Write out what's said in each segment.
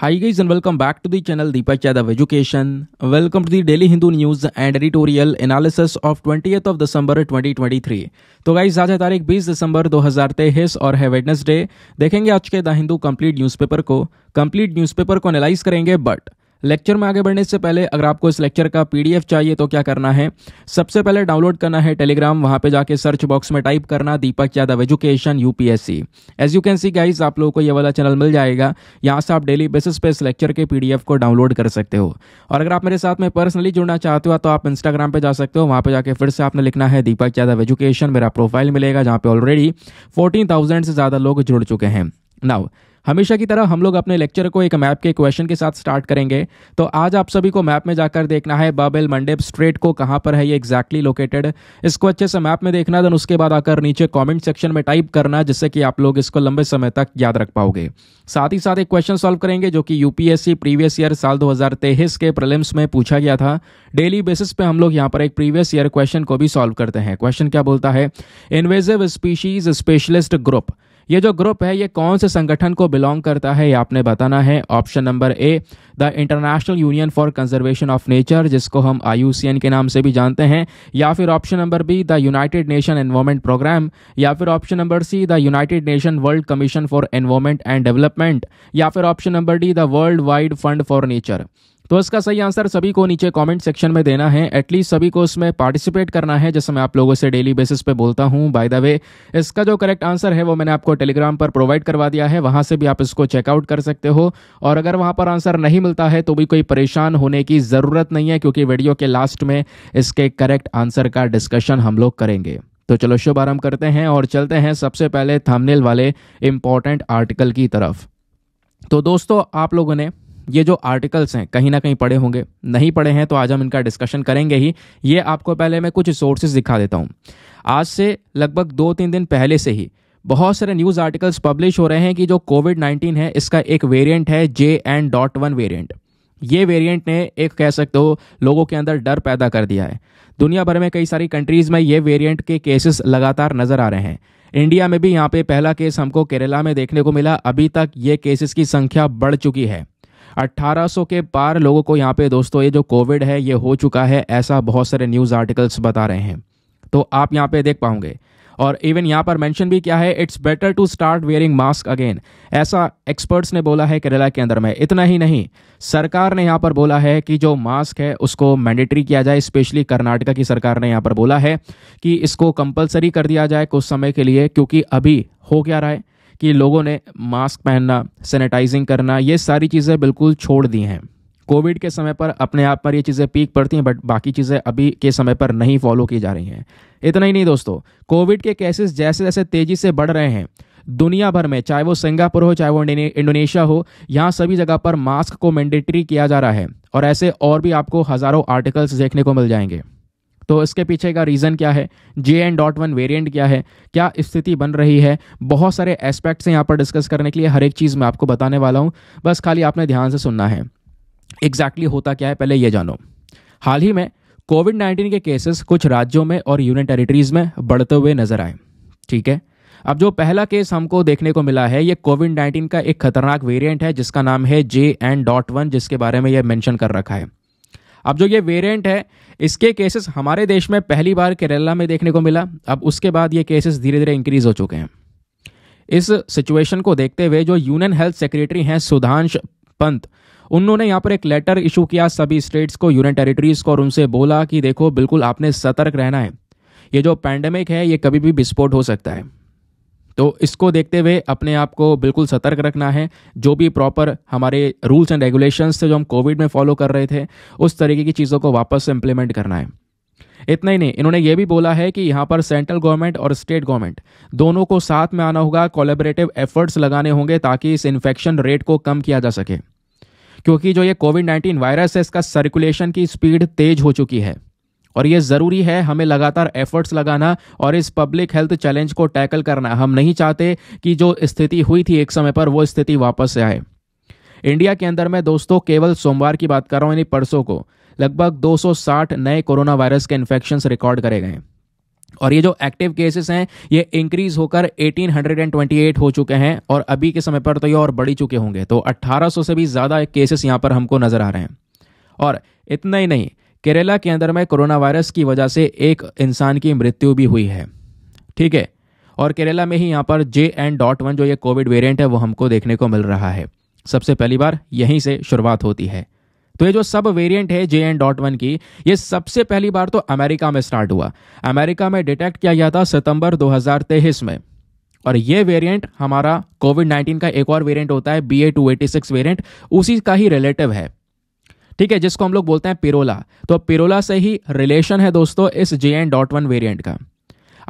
Hi guys and welcome back to the channel Deepak Chadav Education. Welcome to the Daily Hindu News and Editorial Analysis of 20th of December 2023. तो guys आज है तारीख 20 दिसंबर 2023 और है Wednesday देखेंगे आज के द हिंदू कंप्लीट न्यूज़पेपर को कंप्लीट न्यूज़पेपर को एनालाइज करेंगे बट लेक्चर में आगे बढ़ने से पहले अगर आपको इस लेक्चर का पीडीएफ चाहिए तो क्या करना है सबसे पहले डाउनलोड करना है टेलीग्राम वहां पे जाके सर्च बॉक्स में टाइप करना Deepak Yadav education UPSC as you can see guys आप लोगों को ये वाला चैनल मिल जाएगा यहाँ से आप डेली बेसिस पे इस लेक्चर के पीडीएफ को डाउनलोड कर सकते हो और अगर आप मेरे साथ में पर्सनली जुड़ना चाहते हो तो आप इंस्टाग्राम पर जा सकते हो वहाँ पर जाके फिर से आपने लिखना है दीपक यादव एजुकेशन मेरा प्रोफाइल मिलेगा जहाँ पे ऑलरेडी फोर्टीन से ज़्यादा लोग जुड़ चुके हैं नाउ हमेशा की तरह हम लोग अपने लेक्चर को एक मैप के क्वेश्चन के साथ स्टार्ट करेंगे तो आज आप सभी को मैप में जाकर देखना है बाबेल मंडेप स्ट्रेट को कहाँ पर है ये एक्जैक्टली लोकेटेड इसको अच्छे से मैप में देखना देन उसके बाद आकर नीचे कॉमेंट सेक्शन में टाइप करना जिससे कि आप लोग इसको लंबे समय तक याद रख पाओगे साथ ही साथ एक क्वेश्चन सॉल्व करेंगे जो कि यूपीएससी प्रीवियस ईयर साल 2023 के प्रलिम्स में पूछा गया था डेली बेसिस पे हम लोग यहाँ पर एक प्रीवियस ईयर क्वेश्चन को भी सॉल्व करते हैं क्वेश्चन क्या बोलता है इन्वेजिव स्पीशीज स्पेशलिस्ट ग्रुप ये जो ग्रुप है ये कौन से संगठन को बिलोंग करता है ये आपने बताना है option number A the international union for conservation of nature जिसको हम आई के नाम से भी जानते हैं या फिर option number B the united nation environment programme या फिर option number C the united nation world commission for environment and development या फिर option number D the world wide fund for nature तो इसका सही आंसर सभी को नीचे कमेंट सेक्शन में देना है एटलीस्ट सभी को इसमें पार्टिसिपेट करना है जैसे मैं आप लोगों से डेली बेसिस पे बोलता हूँ बाय द वे इसका जो करेक्ट आंसर है वो मैंने आपको टेलीग्राम पर प्रोवाइड करवा दिया है वहाँ से भी आप इसको चेकआउट कर सकते हो और अगर वहाँ पर आंसर नहीं मिलता है तो भी कोई परेशान होने की ज़रूरत नहीं है क्योंकि वीडियो के लास्ट में इसके करेक्ट आंसर का डिस्कशन हम लोग करेंगे तो चलो शुभारंभ करते हैं और चलते हैं सबसे पहले थमनेल वाले इम्पॉर्टेंट आर्टिकल की तरफ तो दोस्तों आप लोगों ने ये जो आर्टिकल्स हैं कहीं ना कहीं पढ़े होंगे नहीं पढ़े हैं तो आज हम इनका डिस्कशन करेंगे ही ये आपको पहले मैं कुछ सोर्सेज दिखा देता हूँ आज से लगभग दो तीन दिन पहले से ही बहुत सारे न्यूज़ आर्टिकल्स पब्लिश हो रहे हैं कि जो कोविड नाइन्टीन है इसका एक वेरियंट है J N dot one variant ये वेरिएंट ने एक कह सकते हो लोगों के अंदर डर पैदा कर दिया है दुनिया भर में कई सारी कंट्रीज़ में ये वेरिएंट के केसेस लगातार नज़र आ रहे हैं इंडिया में भी यहाँ पे पहला केस हमको केरला में देखने को मिला अभी तक ये केसेस की संख्या बढ़ चुकी है 1800 के पार लोगों को यहाँ पे दोस्तों ये जो कोविड है ये हो चुका है ऐसा बहुत सारे न्यूज़ आर्टिकल्स बता रहे हैं तो आप यहाँ पे देख पाओगे और इवन यहाँ पर मेंशन भी क्या है it's better to start wearing mask again ऐसा एक्सपर्ट्स ने बोला है केरला के अंदर में इतना ही नहीं सरकार ने यहाँ पर बोला है कि जो मास्क है उसको मैंडेटरी किया जाए स्पेशली कर्नाटका की सरकार ने यहाँ पर बोला है कि इसको कंपलसरी कर दिया जाए कुछ समय के लिए क्योंकि अभी हो क्या रहा है कि लोगों ने मास्क पहनना सैनिटाइजिंग करना ये सारी चीज़ें बिल्कुल छोड़ दी हैं कोविड के समय पर अपने आप पर ये चीज़ें पीक पड़ती हैं बट बाकी चीज़ें अभी के समय पर नहीं फॉलो की जा रही हैं इतना ही नहीं दोस्तों कोविड के केसेस जैसे जैसे तेज़ी से बढ़ रहे हैं दुनिया भर में चाहे वो सिंगापुर हो चाहे वो इंडोनेशिया हो यहाँ सभी जगह पर मास्क को मैंडेटरी किया जा रहा है और ऐसे और भी आपको हज़ारों आर्टिकल्स देखने को मिल जाएंगे तो इसके पीछे का रीज़न क्या है J N dot one variant क्या है क्या स्थिति बन रही है बहुत सारे एस्पेक्ट्स हैं यहाँ पर डिस्कस करने के लिए हर एक चीज़ मैं आपको बताने वाला हूँ बस खाली आपने ध्यान से सुनना है एग्जैक्टली exactly होता क्या है पहले ये जानो हाल ही में कोविड नाइन्टीन के केसेस कुछ राज्यों में और यूनियन टेरिटरीज में बढ़ते हुए नजर आए ठीक है अब जो पहला केस हमको देखने को मिला है ये कोविड नाइन्टीन का एक खतरनाक वेरिएंट है जिसका नाम है जे एन डॉट वन जिसके बारे में यह मेंशन कर रखा है अब जो ये वेरिएंट है इसके केसेस हमारे देश में पहली बार केरला में देखने को मिला अब उसके बाद ये केसेस धीरे धीरे इंक्रीज हो चुके हैं इस सिचुएशन को देखते हुए जो यूनियन हेल्थ सेक्रेटरी हैं सुधांश पंत उन्होंने यहाँ पर एक लेटर इशू किया सभी स्टेट्स को यूनियन टेरिटरीज को और उनसे बोला कि देखो बिल्कुल आपने सतर्क रहना है ये जो पैंडमिक है ये कभी भी विस्फोट हो सकता है तो इसको देखते हुए अपने आप को बिल्कुल सतर्क रखना है जो भी प्रॉपर हमारे रूल्स एंड रेगुलेशंस थे जो हम कोविड में फॉलो कर रहे थे उस तरीके की चीज़ों को वापस से इम्प्लीमेंट करना है इतना ही नहीं इन्होंने ये भी बोला है कि यहाँ पर सेंट्रल गवर्नमेंट और स्टेट गवर्नमेंट दोनों को साथ में आना होगा कोलेबरेटिव एफर्ट्स लगाने होंगे ताकि इस इन्फेक्शन रेट को कम किया जा सके क्योंकि जो ये कोविड नाइन्टीन वायरस है इसका सर्कुलेशन की स्पीड तेज हो चुकी है और ये ज़रूरी है हमें लगातार एफर्ट्स लगाना और इस पब्लिक हेल्थ चैलेंज को टैकल करना हम नहीं चाहते कि जो स्थिति हुई थी एक समय पर वो स्थिति वापस से आए इंडिया के अंदर मैं दोस्तों केवल सोमवार की बात कर रहा हूँ यानी परसों को लगभग 260 नए कोरोना वायरस के इन्फेक्शन रिकॉर्ड करे गए और ये जो एक्टिव केसेस हैं ये इंक्रीज होकर 1828 हो चुके हैं और अभी के समय पर तो ये और बढ़ी चुके होंगे तो 1800 से भी ज़्यादा केसेस यहाँ पर हमको नज़र आ रहे हैं और इतना ही नहीं केरला के अंदर में कोरोना वायरस की वजह से एक इंसान की मृत्यु भी हुई है ठीक है और केरला में ही यहाँ पर जे एन डॉट वन जो ये कोविड वेरिएंट है वो हमको देखने को मिल रहा है सबसे पहली बार यहीं से शुरुआत होती है तो ये जो सब वेरिएंट है जे एन डॉट वन की ये सबसे पहली बार तो अमेरिका में स्टार्ट हुआ अमेरिका में डिटेक्ट किया गया था सितंबर 2023 में और ये वेरिएंट हमारा कोविड 19 का एक और वेरिएंट होता है B A two eighty six variant उसी का ही रिलेटिव है ठीक है जिसको हम लोग बोलते हैं पिरोला तो पिरोला से ही रिलेशन है दोस्तों इस J N dot one variant का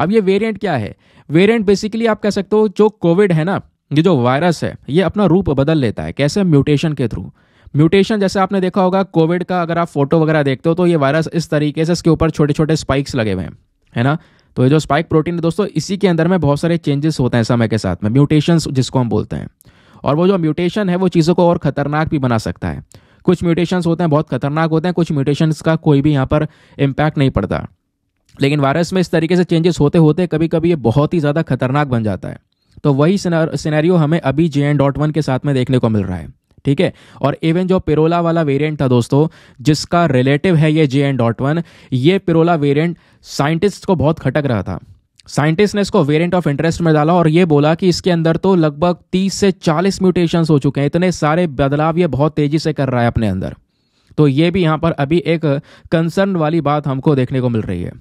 अब ये वेरियंट क्या है वेरियंट बेसिकली आप कह सकते हो जो कोविड है ना ये जो वायरस है ये अपना रूप बदल लेता है कैसे म्यूटेशन के थ्रू म्यूटेशन जैसे आपने देखा होगा कोविड का अगर आप फोटो वगैरह देखते हो तो ये वायरस इस तरीके से इसके ऊपर छोटे छोटे स्पाइक्स लगे हुए हैं है ना तो ये जो स्पाइक प्रोटीन है दोस्तों इसी के अंदर में बहुत सारे चेंजेस होते हैं समय के साथ में म्यूटेशन जिसको हम बोलते हैं और वो जो म्यूटेशन है वो चीज़ों को और खतरनाक भी बना सकता है कुछ म्यूटेशंस होते हैं बहुत खतरनाक होते हैं कुछ म्यूटेशंस का कोई भी यहाँ पर इम्पैक्ट नहीं पड़ता लेकिन वायरस में इस तरीके से चेंजेस होते होते कभी कभी ये बहुत ही ज़्यादा खतरनाक बन जाता है तो वही सिनेरियो हमें अभी जे एन डॉट वन के साथ में देखने को मिल रहा है ठीक है और इवन जो पिरोला वाला वेरिएंट था दोस्तों जिसका रिलेटिव है ये जे एन डॉट वन ये पिरोला वेरिएंट साइंटिस्ट को बहुत खटक रहा था साइंटिस्ट ने इसको वेरिएंट ऑफ इंटरेस्ट में डाला और ये बोला कि इसके अंदर तो लगभग 30 से 40 म्यूटेशंस हो चुके हैं इतने सारे बदलाव ये बहुत तेजी से कर रहा है अपने अंदर तो ये भी यहाँ पर अभी एक कंसर्न वाली बात हमको देखने को मिल रही है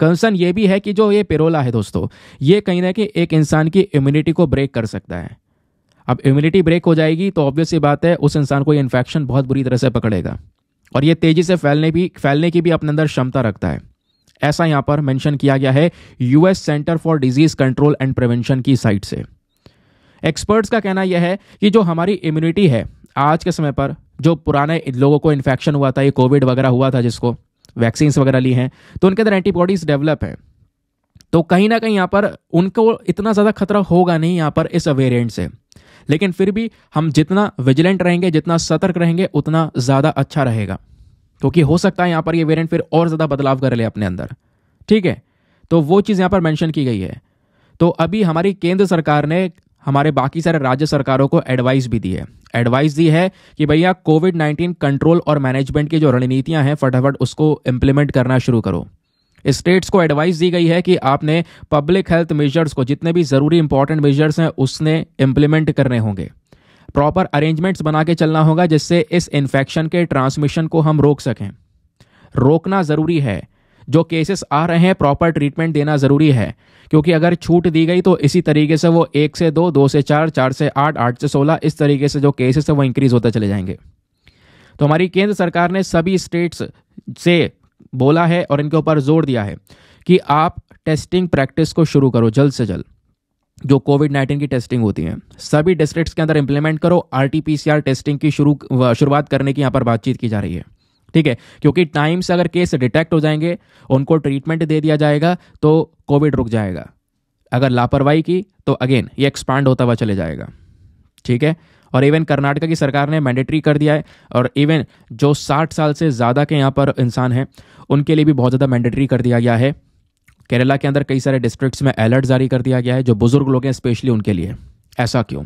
कंसर्न ये भी है कि जो ये पेरोला है दोस्तों ये कहीं ना कहीं एक इंसान की इम्यूनिटी को ब्रेक कर सकता है अब इम्यूनिटी ब्रेक हो जाएगी तो ऑब्वियस ही बात है उस इंसान को ये इन्फेक्शन बहुत बुरी तरह से पकड़ेगा और ये तेजी से फैलने भी फैलने की भी अपने अंदर क्षमता रखता है ऐसा यहां पर मेंशन किया गया है US centre for disease control and prevention की साइट से एक्सपर्ट्स का कहना यह है कि जो हमारी इम्यूनिटी है आज के समय पर जो पुराने लोगों को इन्फेक्शन हुआ था ये कोविड वगैरह हुआ था जिसको वैक्सीन्स वगैरह ली हैं तो उनके अंदर एंटीबॉडीज डेवलप है तो कहीं ना कहीं यहाँ पर उनको इतना ज़्यादा खतरा होगा नहीं यहाँ पर इस वेरिएंट से लेकिन फिर भी हम जितना विजिलेंट रहेंगे जितना सतर्क रहेंगे उतना ज़्यादा अच्छा रहेगा क्योंकि हो सकता है यहाँ पर ये वेरिएंट फिर और ज़्यादा बदलाव कर ले अपने अंदर ठीक है तो वो चीज़ यहाँ पर मैंशन की गई है तो अभी हमारी केंद्र सरकार ने हमारे बाकी सारे राज्य सरकारों को एडवाइस भी दी है एडवाइस दी है कि भैया कोविड नाइन्टीन कंट्रोल और मैनेजमेंट की जो रणनीतियां हैं फटाफट उसको इम्प्लीमेंट करना शुरू करो स्टेट्स को एडवाइस दी गई है कि आपने पब्लिक हेल्थ मेजर्स को जितने भी ज़रूरी इंपॉर्टेंट मेजर्स हैं उसने इम्प्लीमेंट करने होंगे प्रॉपर अरेंजमेंट्स बना के चलना होगा जिससे इस इन्फेक्शन के ट्रांसमिशन को हम रोक सकें रोकना ज़रूरी है जो केसेस आ रहे हैं प्रॉपर ट्रीटमेंट देना ज़रूरी है क्योंकि अगर छूट दी गई तो इसी तरीके से वो एक से दो दो से चार चार से आठ आठ से सोलह इस तरीके से जो केसेस है वो इंक्रीज़ होते चले जाएंगे तो हमारी केंद्र सरकार ने सभी स्टेट्स से बोला है और इनके ऊपर जोर दिया है कि आप टेस्टिंग प्रैक्टिस को शुरू करो जल्द से जल्द जो कोविड नाइन्टीन की टेस्टिंग होती है सभी डिस्ट्रिक्ट्स के अंदर इंप्लीमेंट करो R T P C R testing की शुरू शुरुआत करने की यहाँ पर बातचीत की जा रही है ठीक है क्योंकि टाइम से अगर केस डिटेक्ट हो जाएंगे उनको ट्रीटमेंट दे दिया जाएगा तो कोविड रुक जाएगा अगर लापरवाही की तो अगेन ये एक्सपांड होता हुआ चले जाएगा ठीक है और इवन कर्नाटका की सरकार ने मैंडेटरी कर दिया है और इवन जो 60 साल से ज़्यादा के यहाँ पर इंसान हैं उनके लिए भी बहुत ज़्यादा मैंडेटरी कर दिया गया है केरला के अंदर कई सारे डिस्ट्रिक्ट्स में अलर्ट जारी कर दिया गया है जो बुज़ुर्ग लोग हैं स्पेशली उनके लिए ऐसा क्यों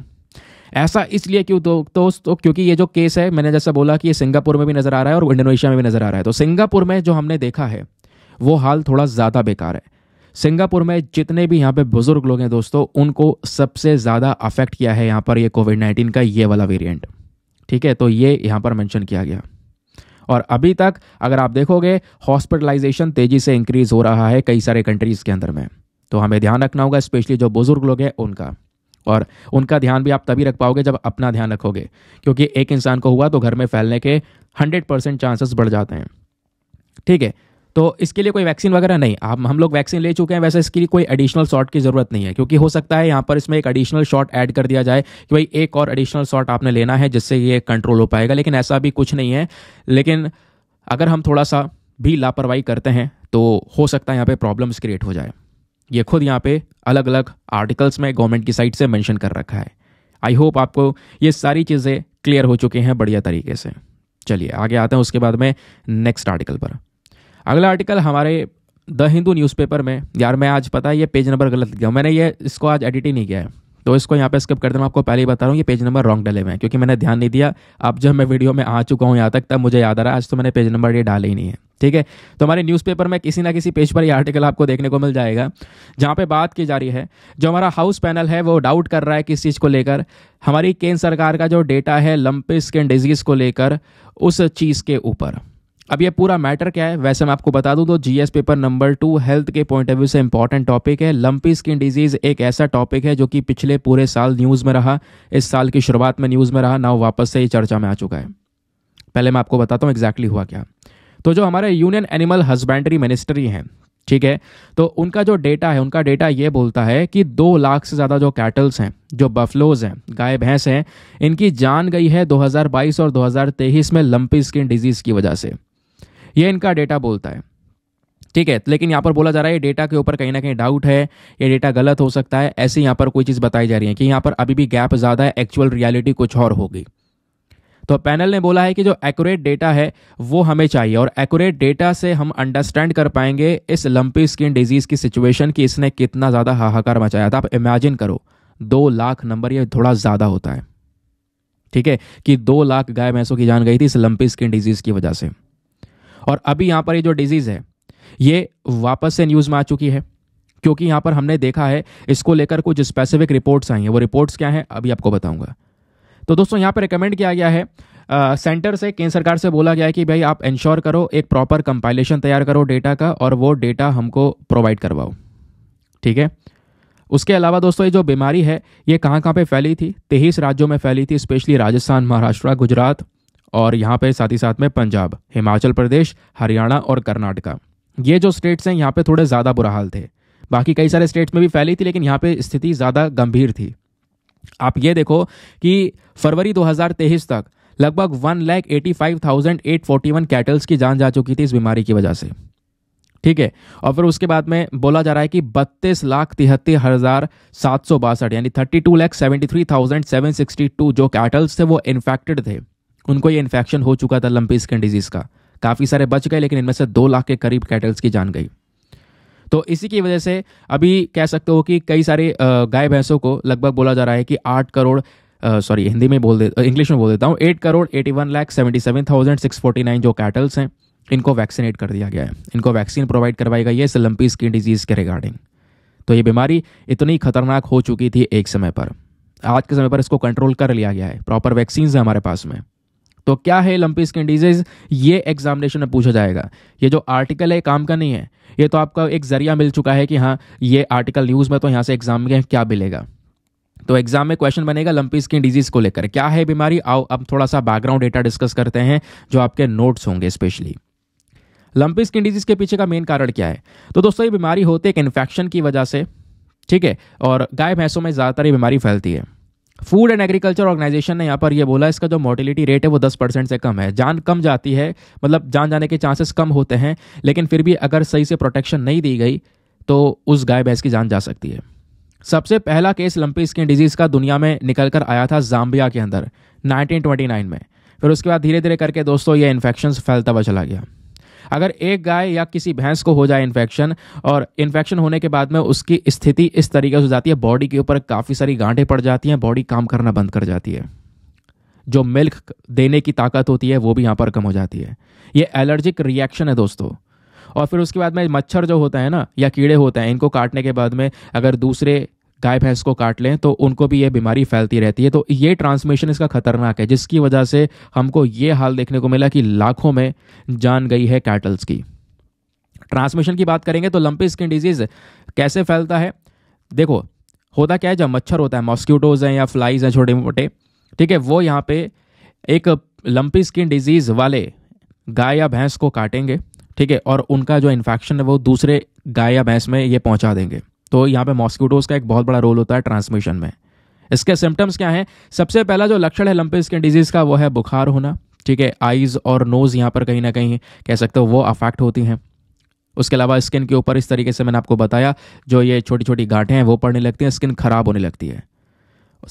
ऐसा इसलिए क्यों दो तो, तो क्योंकि ये जो केस है मैंने जैसा बोला कि ये सिंगापुर में भी नज़र आ रहा है और इंडोनेशिया में भी नज़र आ रहा है तो सिंगापुर में जो हमने देखा है वो हाल थोड़ा ज़्यादा बेकार है सिंगापुर में जितने भी यहाँ पे बुज़ुर्ग लोग हैं दोस्तों उनको सबसे ज़्यादा अफेक्ट किया है यहाँ पर ये कोविड नाइन्टीन का ये वाला वेरिएंट ठीक है तो ये यहाँ पर मेंशन किया गया और अभी तक अगर आप देखोगे हॉस्पिटलाइजेशन तेजी से इंक्रीज हो रहा है कई सारे कंट्रीज़ के अंदर में तो हमें ध्यान रखना होगा स्पेशली जो बुज़ुर्ग लोग हैं उनका और उनका ध्यान भी आप तभी रख पाओगे जब अपना ध्यान रखोगे क्योंकि एक इंसान को हुआ तो घर में फैलने के हंड्रेड परसेंट चांसेस बढ़ जाते हैं ठीक है तो इसके लिए कोई वैक्सीन वगैरह नहीं आप हम लोग वैक्सीन ले चुके हैं वैसे इसके लिए कोई एडिशनल शॉट की ज़रूरत नहीं है क्योंकि हो सकता है यहाँ पर इसमें एक एडिशनल शॉट ऐड कर दिया जाए कि भाई एक और एडिशनल शॉट आपने लेना है जिससे ये कंट्रोल हो पाएगा लेकिन ऐसा भी कुछ नहीं है लेकिन अगर हम थोड़ा सा भी लापरवाही करते हैं तो हो सकता है यहाँ पर प्रॉब्लम्स क्रिएट हो जाए ये खुद यहाँ पे अलग अलग आर्टिकल्स में गवर्नमेंट की साइट से मेंशन कर रखा है आई होप आपको ये सारी चीज़ें क्लियर हो चुकी हैं बढ़िया तरीके से चलिए आगे आते हैं उसके बाद में नेक्स्ट आर्टिकल पर अगला आर्टिकल हमारे द हिंदू न्यूज़पेपर में यार मैं आज पता है ये पेज नंबर गलत गया मैंने ये इसको आज एडिट ही नहीं किया है तो इसको यहाँ पे स्किप कर देना आपको पहले ही बता रहा हूँ ये पेज नंबर रॉन्ग डले हुए हैं क्योंकि मैंने ध्यान नहीं दिया अब जब मैं वीडियो में आ चुका हूँ यहाँ तक तब मुझे याद आ रहा है आज तो मैंने पेज नंबर ये डाले ही नहीं है ठीक है तो हमारे न्यूज़पेपर में किसी ना किसी पेज पर ये आर्टिकल आपको देखने को मिल जाएगा जहाँ पे बात की जा रही है जो हमारा हाउस पैनल है वो डाउट कर रहा है किस चीज़ को लेकर हमारी केंद्र सरकार का जो डेटा है लंपी स्किन डिजीज़ को लेकर उस चीज़ के ऊपर अब ये पूरा मैटर क्या है वैसे मैं आपको बता दूं तो GS paper number two health के पॉइंट ऑफ व्यू से इंपॉर्टेंट टॉपिक है लंपी स्किन डिजीज एक ऐसा टॉपिक है जो कि पिछले पूरे साल न्यूज़ में रहा इस साल की शुरुआत में न्यूज़ में रहा ना वापस से ही चर्चा में आ चुका है पहले मैं आपको बताता हूँ एग्जैक्टली हुआ क्या तो जो हमारे यूनियन एनिमल हस्बेंड्री मिनिस्ट्री हैं ठीक है तो उनका जो डेटा है उनका डेटा ये बोलता है कि दो लाख से ज़्यादा जो कैटल्स हैं जो बफलोज हैं गाय भैंस हैं इनकी जान गई है 2022 और 2023 में लंपी स्किन डिजीज़ की वजह से ये इनका डेटा बोलता है ठीक है लेकिन यहाँ पर बोला जा रहा है ये डेटा के ऊपर कहीं ना कहीं डाउट है ये डेटा गलत हो सकता है ऐसे यहाँ पर कोई चीज़ बताई जा रही है कि यहाँ पर अभी भी गैप ज़्यादा है एक्चुअल रियलिटी कुछ और होगी तो पैनल ने बोला है कि जो एक्यूरेट डेटा है वो हमें चाहिए और एक्यूरेट डेटा से हम अंडरस्टैंड कर पाएंगे इस लंपी स्किन डिजीज़ की सिचुएशन कि इसने कितना ज़्यादा हाहाकार मचाया था तो आप इमेजिन करो दो लाख नंबर ये थोड़ा ज़्यादा होता है ठीक है कि दो लाख गाय भैंसों की जान गई थी इस लंपी स्किन डिजीज़ की वजह से और अभी यहाँ पर ये जो डिजीज़ है ये वापस से न्यूज़ में आ चुकी है क्योंकि यहाँ पर हमने देखा है इसको लेकर कुछ स्पेसिफिक रिपोर्ट्स आई हैं वो रिपोर्ट्स क्या हैं अभी आपको बताऊंगा तो दोस्तों यहाँ पर रिकमेंड किया गया है सेंटर से केंद्र सरकार से बोला गया है कि भाई आप इंश्योर करो एक प्रॉपर कंपाइलेशन तैयार करो डेटा का और वो डेटा हमको प्रोवाइड करवाओ ठीक है उसके अलावा दोस्तों ये जो बीमारी है ये कहाँ कहाँ पे फैली थी तेईस राज्यों में फैली थी स्पेशली राजस्थान महाराष्ट्र गुजरात और यहाँ पे साथ ही साथ में पंजाब हिमाचल प्रदेश हरियाणा और कर्नाटका ये जो स्टेट्स हैं यहाँ पे थोड़े ज़्यादा बुरा हाल थे बाकी कई सारे स्टेट्स में भी फैली थी लेकिन यहाँ पे स्थिति ज़्यादा गंभीर थी आप ये देखो कि फरवरी 2023 तक लगभग one lakh eighty five thousand eight forty one cattles की जान जा चुकी थी इस बीमारी की वजह से ठीक है और फिर उसके बाद में बोला जा रहा है कि बत्तीस लाख तिहत्तर हज़ार सात सौ बासठ यानी thirty two lakh seventy three thousand seven sixty two जो कैटल्स थे वो इन्फेक्टेड थे उनको ये इन्फेक्शन हो चुका था लंपी स्किन डिजीज़ का काफ़ी सारे बच गए लेकिन इनमें से दो लाख के करीब कैटल्स की जान गई तो इसी की वजह से अभी कह सकते हो कि कई सारे गाय भैंसों को लगभग बोला जा रहा है कि आठ करोड़ सॉरी हिंदी में बोल दे इंग्लिश में बोल देता हूँ eight crore eighty one lakh seventy seven thousand six forty nine जो कैटल्स हैं इनको वैक्सीनेट कर दिया गया है इनको वैक्सीन प्रोवाइड करवाई गई है इस लंपी स्किन डिजीज़ के रिगार्डिंग तो ये बीमारी इतनी खतरनाक हो चुकी थी एक समय पर आज के समय पर इसको कंट्रोल कर लिया गया है प्रॉपर वैक्सीन है हमारे पास में तो क्या है लंपी स्किन डिजीज ये एग्जामिनेशन में पूछा जाएगा ये जो आर्टिकल है काम का नहीं है ये तो आपका एक जरिया मिल चुका है कि हाँ ये आर्टिकल न्यूज़ में तो यहाँ से एग्जाम में क्या मिलेगा तो एग्जाम में क्वेश्चन बनेगा लंपी स्किन डिजीज को लेकर क्या है बीमारी आओ अब थोड़ा सा बैकग्राउंड डेटा डिस्कस करते हैं जो आपके नोट्स होंगे स्पेशली लंपी स्किन डिजीज के पीछे का मेन कारण क्या है तो दोस्तों ये बीमारी होती है एक इन्फेक्शन की वजह से ठीक है और गाय भैंसों में ज़्यादातर ये बीमारी फैलती है फूड एंड एग्रीकल्चर ऑर्गेनाइजेशन ने यहाँ पर ये बोला इसका जो मोर्टिलिटी रेट है वो दस परसेंट से कम है जान कम जाती है मतलब जान जाने के चांसेस कम होते हैं लेकिन फिर भी अगर सही से प्रोटेक्शन नहीं दी गई तो उस गाय भैंस की जान जा सकती है सबसे पहला केस लंपी स्किन डिजीज़ का दुनिया में निकल कर आया था जाम्बिया के अंदर 1929 में फिर उसके बाद धीरे धीरे करके दोस्तों ये इन्फेक्शन फैलता हुआ चला गया अगर एक गाय या किसी भैंस को हो जाए इन्फेक्शन और इन्फेक्शन होने के बाद में उसकी स्थिति इस तरीके से हो जाती है बॉडी के ऊपर काफ़ी सारी गांठें पड़ जाती हैं बॉडी काम करना बंद कर जाती है जो मिल्क देने की ताकत होती है वो भी यहाँ पर कम हो जाती है ये एलर्जिक रिएक्शन है दोस्तों और फिर उसके बाद में मच्छर जो होता है ना या कीड़े होते हैं इनको काटने के बाद में अगर दूसरे गाय भैंस को काट लें तो उनको भी ये बीमारी फैलती रहती है तो ये ट्रांसमिशन इसका खतरनाक है जिसकी वजह से हमको ये हाल देखने को मिला कि लाखों में जान गई है कैटल्स की ट्रांसमिशन की बात करेंगे तो लंपी स्किन डिजीज़ कैसे फैलता है देखो होता क्या है जब मच्छर होता है मॉस्क्यूटोज हैं या फ्लाइज हैं छोटे मोटे ठीक है वो यहाँ पे एक लंपी स्किन डिजीज़ वाले गाय या भैंस को काटेंगे ठीक है और उनका जो इन्फेक्शन है वो दूसरे गाय या भैंस में ये पहुँचा देंगे तो यहाँ पे मॉस्किटोज का एक बहुत बड़ा रोल होता है ट्रांसमिशन में इसके सिम्टम्स क्या हैं सबसे पहला जो लक्षण है लंपे स्किन डिजीज़ का वो है बुखार होना ठीक है आइज़ और नोज़ यहाँ पर कहीं ना कहीं कह सकते हो वो अफेक्ट होती हैं उसके अलावा स्किन के ऊपर इस तरीके से मैंने आपको बताया जो ये छोटी छोटी गांठें हैं वो पड़ने लगती हैं स्किन खराब होने लगती है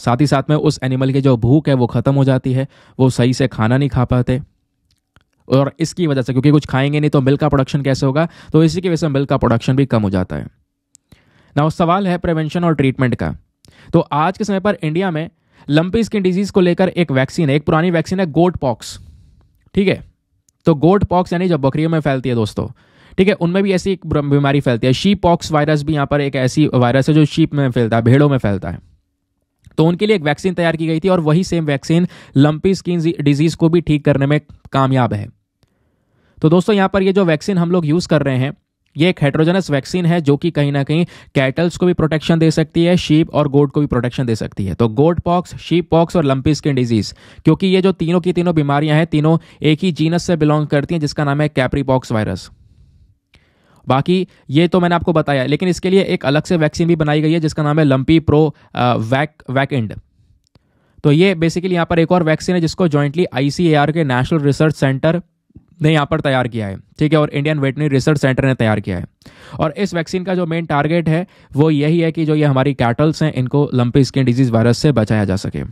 साथ ही साथ में उस एनिमल की जो भूख है वो ख़त्म हो जाती है वो सही से खाना नहीं खा पाते और इसकी वजह से क्योंकि कुछ खाएंगे नहीं तो मिल्क का प्रोडक्शन कैसे होगा तो इसी की वजह से मिल्क का प्रोडक्शन भी कम हो जाता है ना सवाल है प्रिवेंशन और ट्रीटमेंट का तो आज के समय पर इंडिया में लंपी स्किन डिजीज़ को लेकर एक वैक्सीन है एक पुरानी वैक्सीन है गोट पॉक्स ठीक है तो गोट पॉक्स यानी जब बकरियों में फैलती है दोस्तों ठीक है उनमें भी ऐसी एक बीमारी फैलती है शीप पॉक्स वायरस भी यहाँ पर एक ऐसी वायरस है जो शीप में फैलता है भेड़ों में फैलता है तो उनके लिए एक वैक्सीन तैयार की गई थी और वही same vaccine lumpy skin disease को भी ठीक करने में कामयाब है तो दोस्तों यहाँ पर ये जो वैक्सीन हम लोग यूज़ कर रहे हैं ये एक हाइड्रोजनस वैक्सीन है जो कि कहीं ना कहीं कैटल्स को भी प्रोटेक्शन दे सकती है शीप और गोट को भी प्रोटेक्शन दे सकती है तो गोट पॉक्स शीप पॉक्स और लंपी स्किन डिजीज क्योंकि ये जो तीनों की तीनों बीमारियां हैं तीनों एक ही जीनस से बिलोंग करती हैं जिसका नाम है कैपरी पॉक्स वायरस बाकी ये तो मैंने आपको बताया लेकिन इसके लिए एक अलग से वैक्सीन भी बनाई गई है जिसका नाम है lumpy pro vac vac ind तो ये बेसिकली यहाँ पर एक और वैक्सीन है जिसको जॉइंटली आईसीएआर के नेशनल रिसर्च सेंटर ने यहाँ पर तैयार किया है ठीक है और इंडियन वेटनरी रिसर्च सेंटर ने तैयार किया है और इस वैक्सीन का जो मेन टारगेट है वो यही है कि जो ये हमारी कैटल्स हैं इनको लंपी स्किन डिजीज़ वायरस से बचाया जा सके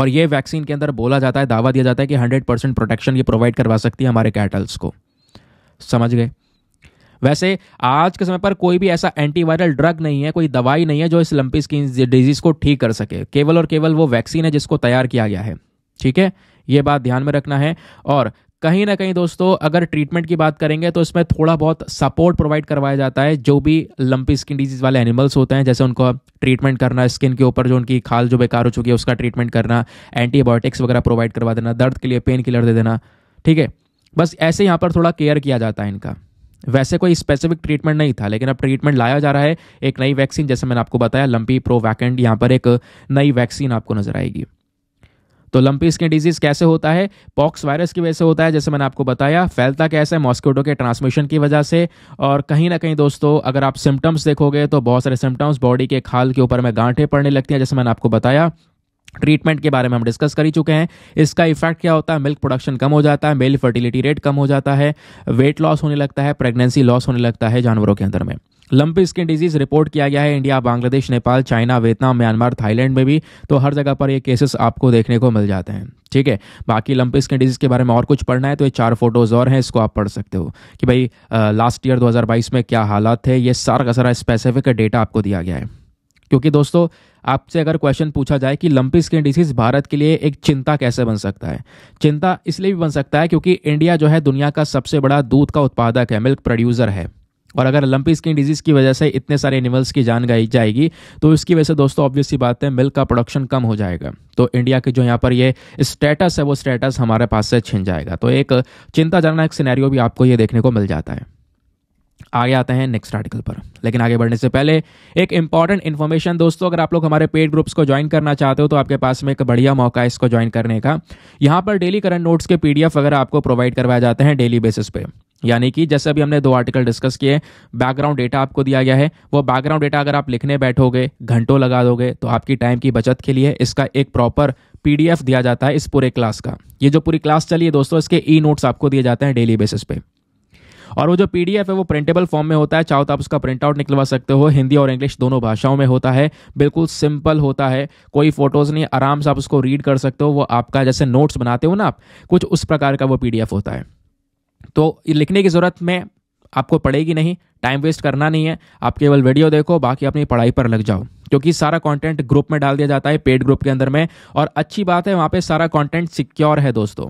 और ये वैक्सीन के अंदर बोला जाता है दावा दिया जाता है कि हंड्रेड परसेंट प्रोटेक्शन ये प्रोवाइड करवा सकती है हमारे कैटल्स को समझ गए वैसे आज के समय पर कोई भी ऐसा एंटीवायरल ड्रग नहीं है कोई दवाई नहीं है जो इस लंपी स्किन डिजीज को ठीक कर सके केवल और केवल वो वैक्सीन है जिसको तैयार किया गया है ठीक है ये बात ध्यान में रखना है और कहीं ना कहीं दोस्तों अगर ट्रीटमेंट की बात करेंगे तो इसमें थोड़ा बहुत सपोर्ट प्रोवाइड करवाया जाता है जो भी लंपी स्किन डिजीज वाले एनिमल्स होते हैं जैसे उनको ट्रीटमेंट करना स्किन के ऊपर जो उनकी खाल जो बेकार हो चुकी है उसका ट्रीटमेंट करना एंटीबायोटिक्स वगैरह प्रोवाइड करवा देना दर्द के लिए पेन किलर दे देना ठीक है बस ऐसे यहाँ पर थोड़ा केयर किया जाता है इनका वैसे कोई स्पेसिफिक ट्रीटमेंट नहीं था लेकिन अब ट्रीटमेंट लाया जा रहा है एक नई वैक्सीन जैसे मैंने आपको बताया लंपी वैकेंड यहाँ पर एक नई वैक्सीन आपको नजर आएगी तो लंपी स्किन डिजीज कैसे होता है पॉक्स वायरस की वजह से होता है जैसे मैंने आपको बताया फैलता कैसे मॉस्किटो के ट्रांसमिशन की वजह से और कहीं ना कहीं दोस्तों अगर आप सिम्टम्स देखोगे तो बहुत सारे सिम्टम्स बॉडी के खाल के ऊपर में गांठे पड़ने लगती हैं जैसे मैंने आपको बताया ट्रीटमेंट के बारे में हम डिस्कस कर ही चुके हैं इसका इफेक्ट क्या होता है मिल्क प्रोडक्शन कम हो जाता है मेल फर्टिलिटी रेट कम हो जाता है वेट लॉस होने लगता है प्रेगनेंसी लॉस होने लगता है जानवरों के अंदर में लंपी स्किन डिजीज रिपोर्ट किया गया है India Bangladesh Nepal China Vietnam Myanmar Thailand में भी तो हर जगह पर ये केसेस आपको देखने को मिल जाते हैं ठीक है बाकी लंपी स्किन डिजीज के बारे में और कुछ पढ़ना है तो ये चार फोटोज और हैं इसको आप पढ़ सकते हो कि भाई आ, लास्ट ईयर दो में क्या हालात थे ये सारा का सारा स्पेसिफिक डेटा आपको दिया गया है क्योंकि दोस्तों आपसे अगर क्वेश्चन पूछा जाए कि लंपी स्किन डिजीज़ भारत के लिए एक चिंता कैसे बन सकता है चिंता इसलिए भी बन सकता है क्योंकि इंडिया जो है दुनिया का सबसे बड़ा दूध का उत्पादक है मिल्क प्रोड्यूसर है और अगर लंपी स्किन डिजीज़ की वजह से इतने सारे एनिमल्स की जान गई जाएगी तो इसकी वजह से दोस्तों ऑब्वियस सी बात है मिल्क का प्रोडक्शन कम हो जाएगा तो इंडिया के जो यहाँ पर ये स्टेटस है वो स्टेटस हमारे पास से छिन जाएगा तो एक चिंताजनक सिनेरियो भी आपको ये देखने को मिल जाता है आगे आते हैं नेक्स्ट आर्टिकल पर लेकिन आगे बढ़ने से पहले एक इंपॉर्टेंट इन्फॉर्मेशन दोस्तों अगर आप लोग हमारे पेड ग्रुप्स को ज्वाइन करना चाहते हो तो आपके पास में एक बढ़िया मौका है इसको ज्वाइन करने का यहाँ पर डेली करंट नोट्स के पीडीएफ वगैरह आपको प्रोवाइड करवाए जाते हैं डेली बेसिस पे यानी कि जैसे अभी हमने दो आर्टिकल डिस्कस किए बैकग्राउंड डेटा आपको दिया गया है वो बैकग्राउंड डेटा अगर आप लिखने बैठोगे घंटों लगा दोगे तो आपकी टाइम की बचत के लिए इसका एक प्रॉपर पीडीएफ दिया जाता है इस पूरे क्लास का ये जो पूरी क्लास चली है दोस्तों इसके ई नोट्स आपको दिए जाते हैं डेली बेसिस पे और वो जो पीडीएफ है वो प्रिंटेबल फॉर्म में होता है चाहो तो आप उसका प्रिंट आउट निकलवा सकते हो हिंदी और इंग्लिश दोनों भाषाओं में होता है बिल्कुल सिंपल होता है कोई फोटोज नहीं आराम से आप उसको रीड कर सकते हो वो आपका जैसे नोट्स बनाते हो ना आप कुछ उस प्रकार का वो पीडीएफ होता है तो लिखने की ज़रूरत में आपको पड़ेगी नहीं टाइम वेस्ट करना नहीं है आप केवल वीडियो देखो बाकी अपनी पढ़ाई पर लग जाओ क्योंकि सारा कंटेंट ग्रुप में डाल दिया जाता है पेड ग्रुप के अंदर में और अच्छी बात है वहाँ पे सारा कंटेंट सिक्योर है दोस्तों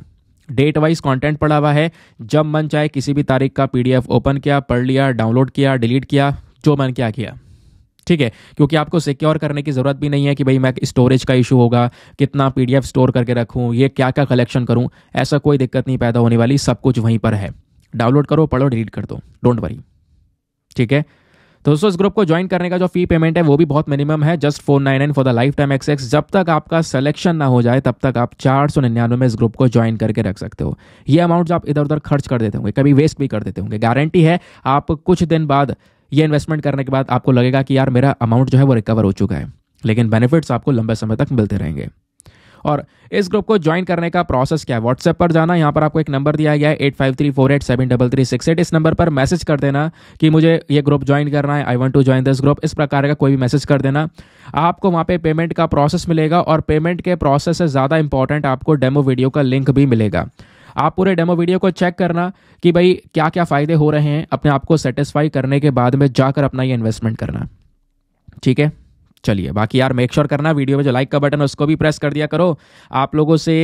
डेट वाइज कंटेंट पढ़ा हुआ है जब मन चाहे किसी भी तारीख का पीडीएफ ओपन किया पढ़ लिया डाउनलोड किया डिलीट किया जो मन क्या किया ठीक है क्योंकि आपको सिक्योर करने की ज़रूरत भी नहीं है कि भाई मैं स्टोरेज का इशू होगा कितना पी स्टोर करके रखूँ ये क्या क्या कलेक्शन करूँ ऐसा कोई दिक्कत नहीं पैदा होने वाली सब कुछ वहीं पर है डाउनलोड करो पढ़ो डिलीट कर दो डोंट वरी ठीक है तो दोस्तों इस ग्रुप को ज्वाइन करने का जो फी पेमेंट है वो भी बहुत मिनिमम है just four nine nine for the lifetime एक्स जब तक आपका सिलेक्शन ना हो जाए तब तक आप चार सौ निन्यानवे में इस ग्रुप को ज्वाइन करके रख सकते हो ये अमाउंट जो आप इधर उधर खर्च कर देते होंगे कभी वेस्ट भी कर देते होंगे गारंटी है आप कुछ दिन बाद ये इन्वेस्टमेंट करने के बाद आपको लगेगा कि यार मेरा अमाउंट जो है वो रिकवर हो चुका है लेकिन बेनिफिट्स आपको लंबे समय तक मिलते रहेंगे और इस ग्रुप को ज्वाइन करने का प्रोसेस क्या है व्हाट्सएप पर जाना यहाँ पर आपको एक नंबर दिया गया है eight five three four eight seven double three six eight इस नंबर पर मैसेज कर देना कि मुझे ये ग्रुप ज्वाइन करना है I want to join this group इस प्रकार का कोई भी मैसेज कर देना आपको वहाँ पे पेमेंट का प्रोसेस मिलेगा और पेमेंट के प्रोसेस से ज़्यादा इंपॉर्टेंट आपको डेमो वीडियो का लिंक भी मिलेगा आप पूरे डेमो वीडियो को चेक करना कि भाई क्या क्या फ़ायदे हो रहे हैं अपने आप को सेटिस्फाई करने के बाद में जाकर अपना ये इन्वेस्टमेंट करना ठीक है चलिए बाकी यार मेक श्योर sure करना वीडियो में जो लाइक का बटन है उसको भी प्रेस कर दिया करो आप लोगों से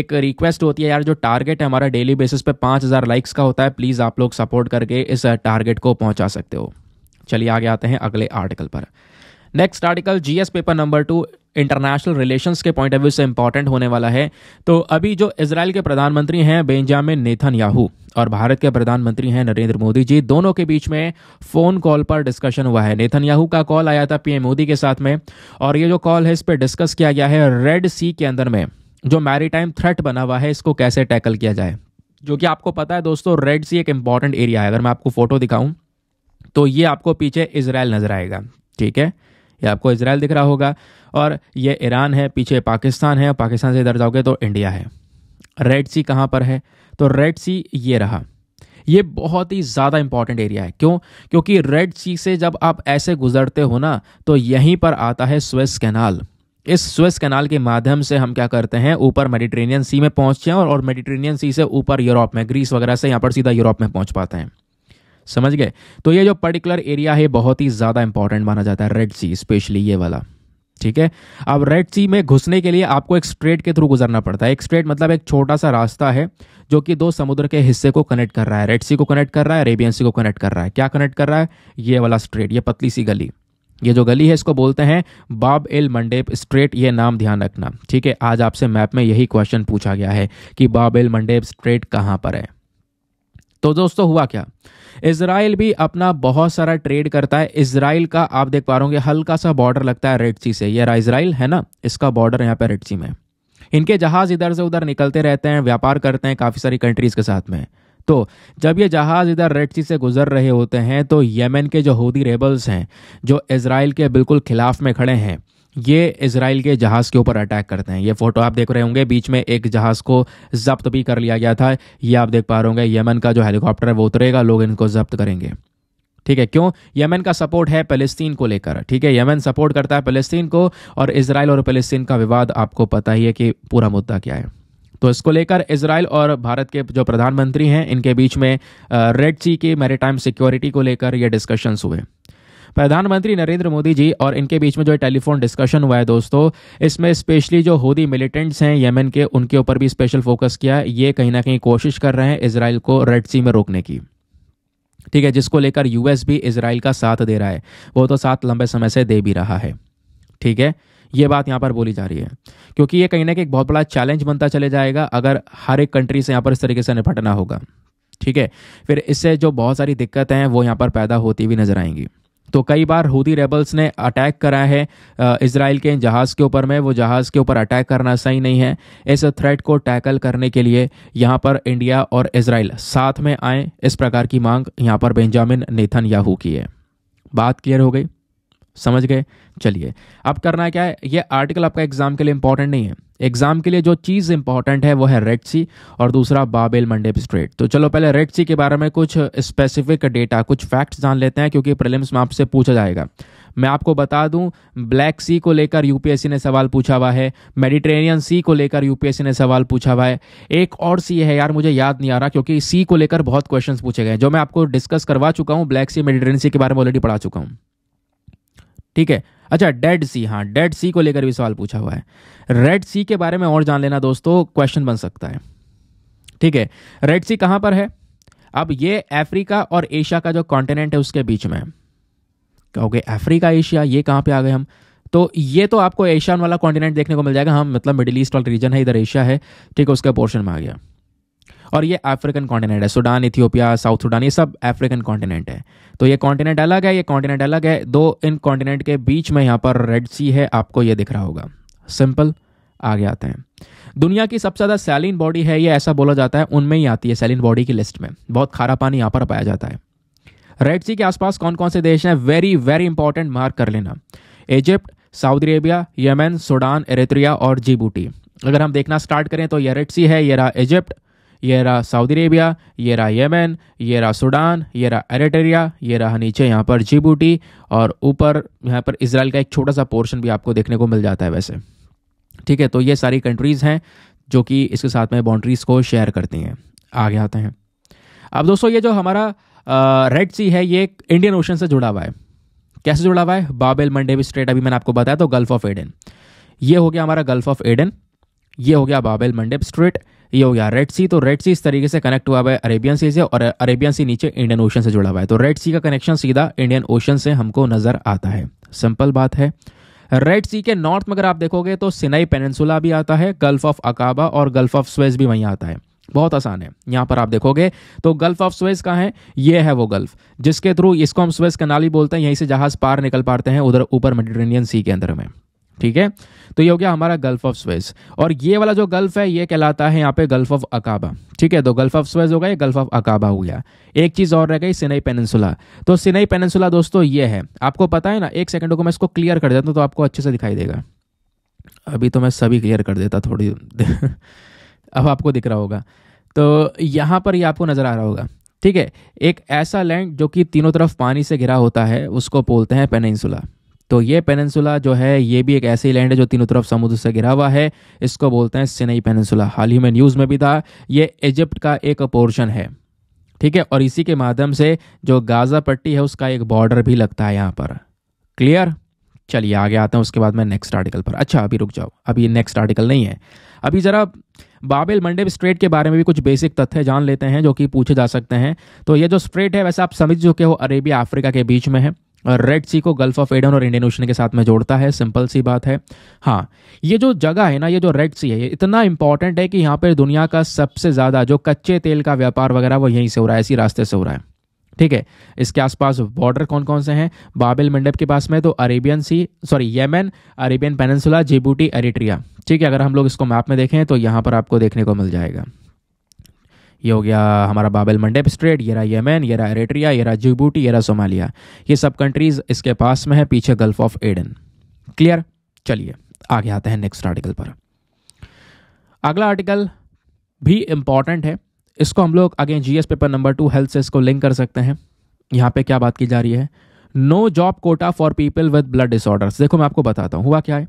एक रिक्वेस्ट होती है यार जो टारगेट है हमारा डेली बेसिस पे पाँच हज़ार लाइक्स का होता है प्लीज़ आप लोग सपोर्ट करके इस टारगेट uh, को पहुंचा सकते हो चलिए आगे आते हैं अगले आर्टिकल पर next article GS paper number two international relations के पॉइंट ऑफ व्यू से इंपॉर्टेंट होने वाला है तो अभी जो इसराइल के प्रधानमंत्री हैं बेंजामिन नेथन याहू और भारत के प्रधानमंत्री हैं नरेंद्र मोदी जी दोनों के बीच में फ़ोन कॉल पर डिस्कशन हुआ है नेथन याहू का कॉल आया था पीएम मोदी के साथ में और ये जो कॉल है इस पर डिस्कस किया गया है रेड सी के अंदर में जो मैरीटाइम थ्रेट बना हुआ है इसको कैसे टैकल किया जाए जो कि आपको पता है दोस्तों रेड सी एक इंपॉर्टेंट एरिया है अगर मैं आपको फ़ोटो दिखाऊं तो ये आपको पीछे इसराइल नज़र आएगा ठीक है ये आपको इसराइल दिख रहा होगा और ये ईरान है पीछे पाकिस्तान है पाकिस्तान से इधर जाओगे तो इंडिया है रेड सी कहाँ पर है तो रेड सी ये रहा ये बहुत ही ज़्यादा इंपॉर्टेंट एरिया है क्यों क्योंकि रेड सी से जब आप ऐसे गुजरते हो ना तो यहीं पर आता है स्वेस कैनाल इस स्वेस कैनाल के माध्यम से हम क्या करते हैं ऊपर मेडिटेरेनियन सी में पहुंचते हैं और मेडिटेरेनियन सी से ऊपर यूरोप में ग्रीस वगैरह से यहाँ पर सीधा यूरोप में पहुंच पाते हैं समझ गए तो ये जो पर्टिकुलर एरिया है बहुत ही ज़्यादा इंपॉर्टेंट माना जाता है रेड सी स्पेशली ये वाला ठीक है अब रेड सी में घुसने के लिए आपको एक स्ट्रेट के थ्रू गुजरना पड़ता है एक स्ट्रेट मतलब एक छोटा सा रास्ता है जो कि दो समुद्र के हिस्से को कनेक्ट कर रहा है रेड सी को कनेक्ट कर रहा है अरेबियन सी को कनेक्ट कर रहा है क्या कनेक्ट कर रहा है ये वाला स्ट्रेट ये पतली सी गली ये जो गली है इसको बोलते हैं बाब एल मंडेप स्ट्रेट ये नाम ध्यान रखना ठीक है आज आपसे मैप में यही क्वेश्चन पूछा गया है कि बाब एल मंडेप स्ट्रेट कहाँ पर है तो दोस्तों हुआ क्या इसराइल भी अपना बहुत सारा ट्रेड करता है इसराइल का आप देख पा रहे हल्का सा बॉर्डर लगता है रेड सी से ये इसराइल है ना इसका बॉर्डर यहाँ पे रेड सी में इनके जहाज इधर से उधर निकलते रहते हैं व्यापार करते हैं काफ़ी सारी कंट्रीज़ के साथ में तो जब ये जहाज इधर रेड सी से गुजर रहे होते हैं तो यमन के जो हूदी रेबल्स हैं जो इसराइल के बिल्कुल खिलाफ में खड़े हैं ये इसराइल के जहाज़ के ऊपर अटैक करते हैं ये फ़ोटो आप देख रहे होंगे बीच में एक जहाज़ को जब्त भी कर लिया गया था ये आप देख पा रहे होंगे यमन का जो हेलीकॉप्टर है वो उतरेगा लोग इनको जब्त करेंगे ठीक है क्यों यमन का सपोर्ट है फलस्तीन को लेकर ठीक है यमन सपोर्ट करता है फलस्तीन को और इसराइल और फलस्तीन का विवाद आपको पता ही है कि पूरा मुद्दा क्या है तो इसको लेकर इसराइल और भारत के जो प्रधानमंत्री हैं इनके बीच में रेड सी की मैरीटाइम सिक्योरिटी को लेकर ये डिस्कशंस हुए प्रधानमंत्री नरेंद्र मोदी जी और इनके बीच में जो टेलीफोन डिस्कशन हुआ है दोस्तों इसमें स्पेशली जो होदी मिलिटेंट्स हैं यमन के उनके ऊपर भी स्पेशल फोकस किया है ये कहीं ना कहीं कोशिश कर रहे हैं इसराइल को रेड सी में रोकने की ठीक है जिसको लेकर यूएस भी इसराइल का साथ दे रहा है वो तो साथ लंबे समय से दे भी रहा है ठीक है ये बात यहाँ पर बोली जा रही है क्योंकि ये कहीं ना कहीं एक बहुत बड़ा चैलेंज बनता चले जाएगा अगर हर एक कंट्री से यहाँ पर इस तरीके से निपटना होगा ठीक है फिर इससे जो बहुत सारी दिक्कतें हैं वो यहाँ पर पैदा होती हुई नजर आएंगी तो कई बार हूदी रेबल्स ने अटैक करा है इसराइल के जहाज़ के ऊपर में वो जहाज़ के ऊपर अटैक करना सही नहीं है इस थ्रेट को टैकल करने के लिए यहाँ पर इंडिया और इसराइल साथ में आए इस प्रकार की मांग यहाँ पर बेंजामिन नेथन याहू की है बात क्लियर हो गई समझ गए चलिए अब करना क्या है ये आर्टिकल आपका एग्जाम के लिए इंपॉर्टेंट नहीं है एग्जाम के लिए जो चीज़ इंपॉर्टेंट है वो है रेड सी और दूसरा बाबेल मंडेप स्ट्रेट तो चलो पहले रेड सी के बारे में कुछ स्पेसिफिक डेटा कुछ फैक्ट्स जान लेते हैं क्योंकि प्रिलिम्स में आपसे पूछा जाएगा मैं आपको बता दूं ब्लैक सी को लेकर यूपीएससी ने सवाल पूछा हुआ है मेडिटेरेनियन सी को लेकर यूपीएससी ने सवाल पूछा हुआ है एक और सी है यार मुझे याद नहीं आ रहा क्योंकि सी को लेकर बहुत क्वेश्चन पूछे गए जो मैं आपको डिस्कस करवा चुका हूँ ब्लैक सी मेडिटेरेनियन सी के बारे में ऑलरेडी पढ़ा चुका हूँ ठीक है अच्छा डेड सी हाँ डेड सी को लेकर भी सवाल पूछा हुआ है रेड सी के बारे में और जान लेना दोस्तों क्वेश्चन बन सकता है ठीक है रेड सी कहां पर है अब ये अफ्रीका और एशिया का जो कॉन्टिनेंट है उसके बीच में कहोगे अफ्रीका एशिया ये कहां पे आ गए हम तो ये तो आपको एशियान वाला कॉन्टिनेंट देखने को मिल जाएगा हम हाँ, मतलब मिडिल ईस्ट वाला रीजन है इधर एशिया है ठीक है उसके पोर्शन में आ गया और ये अफ्रीकन कॉन्टिनेंट है सूडान इथियोपिया साउथ सूडान ये सब अफ्रीकन कॉन्टिनेंट है तो ये कॉन्टिनेंट अलग है ये कॉन्टिनेंट अलग है दो इन कॉन्टिनेंट के बीच में यहाँ पर रेड सी है आपको ये दिख रहा होगा सिंपल आगे आते हैं दुनिया की सबसे ज़्यादा सैलिन बॉडी है ये ऐसा बोला जाता है उनमें ही आती है सैलिन बॉडी की लिस्ट में बहुत खारा पानी यहाँ पर पाया जाता है रेड सी के आसपास कौन कौन से देश हैं वेरी वेरी इंपॉर्टेंट मार्क कर लेना Egypt Saudi Arabia Yemen Sudan Eritrea और जिबूटी अगर हम देखना स्टार्ट करें तो ये रेड सी है ये रहा इजिप्ट ये रहा सऊदी अरेबिया ये रहा यमन ये रहा सूडान ये रहा एरेटेरिया ये रहा नीचे यहाँ पर जिबूटी और ऊपर यहाँ पर इसराइल का एक छोटा सा पोर्शन भी आपको देखने को मिल जाता है वैसे ठीक है तो ये सारी कंट्रीज़ हैं जो कि इसके साथ में बाउंड्रीज़ को शेयर करती हैं आगे आते हैं अब दोस्तों ये जो हमारा रेड सी है ये इंडियन ओशन से जुड़ा हुआ है कैसे जुड़ा हुआ है बाबेल मंडेवी स्ट्रेट अभी मैंने आपको बताया तो गल्फ ऑफ एडन ये हो गया हमारा गल्फ ऑफ एडन ये हो गया बाबेल मंडेब स्ट्रेट ये हो गया रेड सी तो रेड सी इस तरीके से कनेक्ट हुआ है अरेबियन सी से और अरेबियन सी नीचे इंडियन ओशन से जुड़ा हुआ है तो रेड सी का कनेक्शन सीधा इंडियन ओशन से हमको नजर आता है सिंपल बात है रेड सी के नॉर्थ में अगर आप देखोगे तो सिनाई पेनसुला भी आता है गल्फ ऑफ अकाबा और गल्फ ऑफ स्वेज भी वहीं आता है बहुत आसान है यहां पर आप देखोगे तो गल्फ ऑफ स्वेज कहाँ है ये है वो गल्फ जिसके थ्रू इसको हम स्वेज कनाली बोलते हैं यहीं से जहाज पार निकल पाते हैं उधर ऊपर मेडिटेनियन सी के अंदर में ठीक है तो ये हो गया हमारा गल्फ ऑफ स्वेज और ये वाला जो गल्फ है ये कहलाता है यहाँ पे गल्फ ऑफ अकाबा ठीक है तो गल्फ ऑफ स्वेज हो गया गल्फ ऑफ अकाबा हो गया एक चीज़ और रह गई सिनई पेनसुला तो सिनई पेनसुला दोस्तों ये है आपको पता है ना एक सेकंड को मैं इसको क्लियर कर देता हूँ तो आपको अच्छे से दिखाई देगा अभी तो मैं सभी क्लियर कर देता थोड़ी अब आपको दिख रहा होगा तो यहाँ पर ये आपको नज़र आ रहा होगा ठीक है एक ऐसा लैंड जो कि तीनों तरफ पानी से घिरा होता है उसको बोलते हैं पेनिनसुला तो ये पेनसुला जो है ये भी एक ऐसी लैंड है जो तीनों तरफ समुद्र से घिरा हुआ है इसको बोलते हैं सिनई पेनसुला हाल ही में न्यूज़ में भी था ये इजिप्ट का एक पोर्शन है ठीक है और इसी के माध्यम से जो गाज़ा पट्टी है उसका एक बॉर्डर भी लगता है यहाँ पर क्लियर चलिए आगे आते हैं उसके बाद मैं नेक्स्ट आर्टिकल पर अच्छा अभी रुक जाओ अभी नेक्स्ट आर्टिकल नहीं है अभी ज़रा बाबेल मंडेब स्ट्रेट के बारे में भी कुछ बेसिक तथ्य जान लेते हैं जो कि पूछे जा सकते हैं तो ये जो स्ट्रेट है वैसे आप समझ चुके हो अरेबिया अफ्रीका के बीच में है रेड सी को गल्फ ऑफ एडन और इंडियन ओशन के साथ में जोड़ता है सिंपल सी बात है हाँ ये जो जगह है ना ये जो रेड सी है ये इतना इंपॉर्टेंट है कि यहाँ पर दुनिया का सबसे ज़्यादा जो कच्चे तेल का व्यापार वगैरह वो यहीं से हो रहा है इसी रास्ते से हो रहा है ठीक है इसके आसपास बॉर्डर कौन कौन से हैं बाबिल मंडप के पास में तो Arabian Sea sorry Yemen Arabian peninsula Djibouti Eritrea ठीक है अगर हम लोग इसको मैप में देखें तो यहाँ पर आपको देखने को मिल जाएगा ये हो गया हमारा बाबल मंडेप स्ट्रेट ये रहा यमन ये रहा एरेट्रिया ये रहा जिबूटी ये रहा सोमालिया ये सब कंट्रीज़ इसके पास में है पीछे गल्फ ऑफ एडन क्लियर चलिए आगे आते हैं नेक्स्ट आर्टिकल पर अगला आर्टिकल भी इम्पॉर्टेंट है इसको हम लोग again G paper number two health से इसको लिंक कर सकते हैं यहाँ पे क्या बात की जा रही है no job quota for people with blood disorders देखो मैं आपको बताता हूँ हुआ क्या है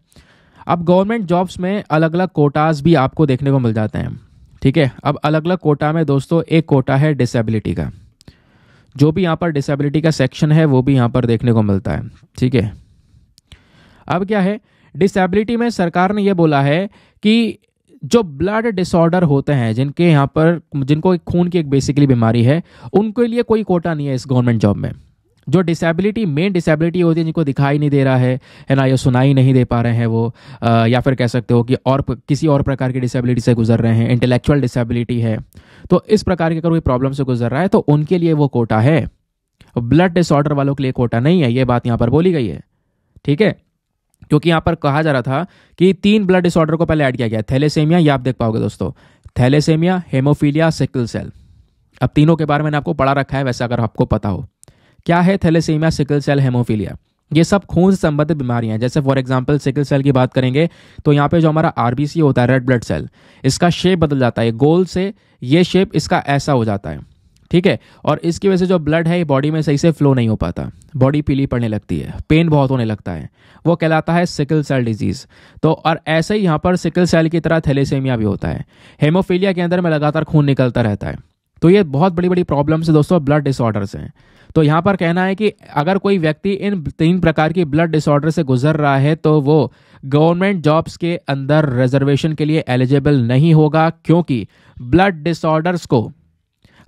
अब गवर्नमेंट जॉब्स में अलग अलग कोटाज भी आपको देखने को मिल जाते हैं ठीक है अब अलग अलग कोटा में दोस्तों एक कोटा है डिसेबिलिटी का जो भी यहाँ पर डिसेबिलिटी का सेक्शन है वो भी यहाँ पर देखने को मिलता है ठीक है अब क्या है डिसेबिलिटी में सरकार ने यह बोला है कि जो ब्लड डिसऑर्डर होते हैं जिनके यहाँ पर जिनको खून की एक बेसिकली बीमारी है उनके लिए कोई कोटा नहीं है इस गवर्नमेंट जॉब में जो डिसेबिलिटी मेन डिसेबिलिटी होती है जिनको दिखाई नहीं दे रहा है है ना या सुनाई नहीं दे पा रहे हैं वो आ, या फिर कह सकते हो कि और किसी और प्रकार की डिसेबिलिटी से गुजर रहे हैं इंटेलेक्चुअल डिसेबिलिटी है तो इस प्रकार की अगर कोई प्रॉब्लम से गुजर रहा है तो उनके लिए वो कोटा है ब्लड डिसऑर्डर वालों के लिए कोटा नहीं है ये बात यहाँ पर बोली गई है ठीक है क्योंकि यहाँ पर कहा जा रहा था कि तीन ब्लड डिसऑर्डर को पहले ऐड किया गया थैलेसेमिया ये आप देख पाओगे दोस्तों थैलेसेमिया हेमोफीलिया सिकल सेल अब तीनों के बारे में आपको पढ़ा रखा है वैसा अगर आपको पता हो क्या है थैलेसीमिया सिकल सेल हेमोफीलिया ये सब खून से संबंधित बीमारियां जैसे फॉर एग्जांपल सिकल सेल की बात करेंगे तो यहाँ पे जो हमारा आरबीसी होता है रेड ब्लड सेल इसका शेप बदल जाता है गोल से ये शेप इसका ऐसा हो जाता है ठीक है और इसकी वजह से जो ब्लड है बॉडी में सही से फ्लो नहीं हो पाता बॉडी पीली पड़ने लगती है पेन बहुत होने लगता है वो कहलाता है सिकल सेल डिजीज़ तो और ऐसे ही यहाँ पर सिकल सेल की तरह थैलेसेमिया भी होता है हेमोफीलिया के अंदर में लगातार खून निकलता रहता है तो ये बहुत बड़ी बड़ी प्रॉब्लम्स है दोस्तों ब्लड डिसऑर्डर्स हैं तो यहाँ पर कहना है कि अगर कोई व्यक्ति इन तीन प्रकार की ब्लड डिसऑर्डर से गुजर रहा है तो वो गवर्नमेंट जॉब्स के अंदर रिजर्वेशन के लिए एलिजिबल नहीं होगा क्योंकि ब्लड डिसऑर्डर्स को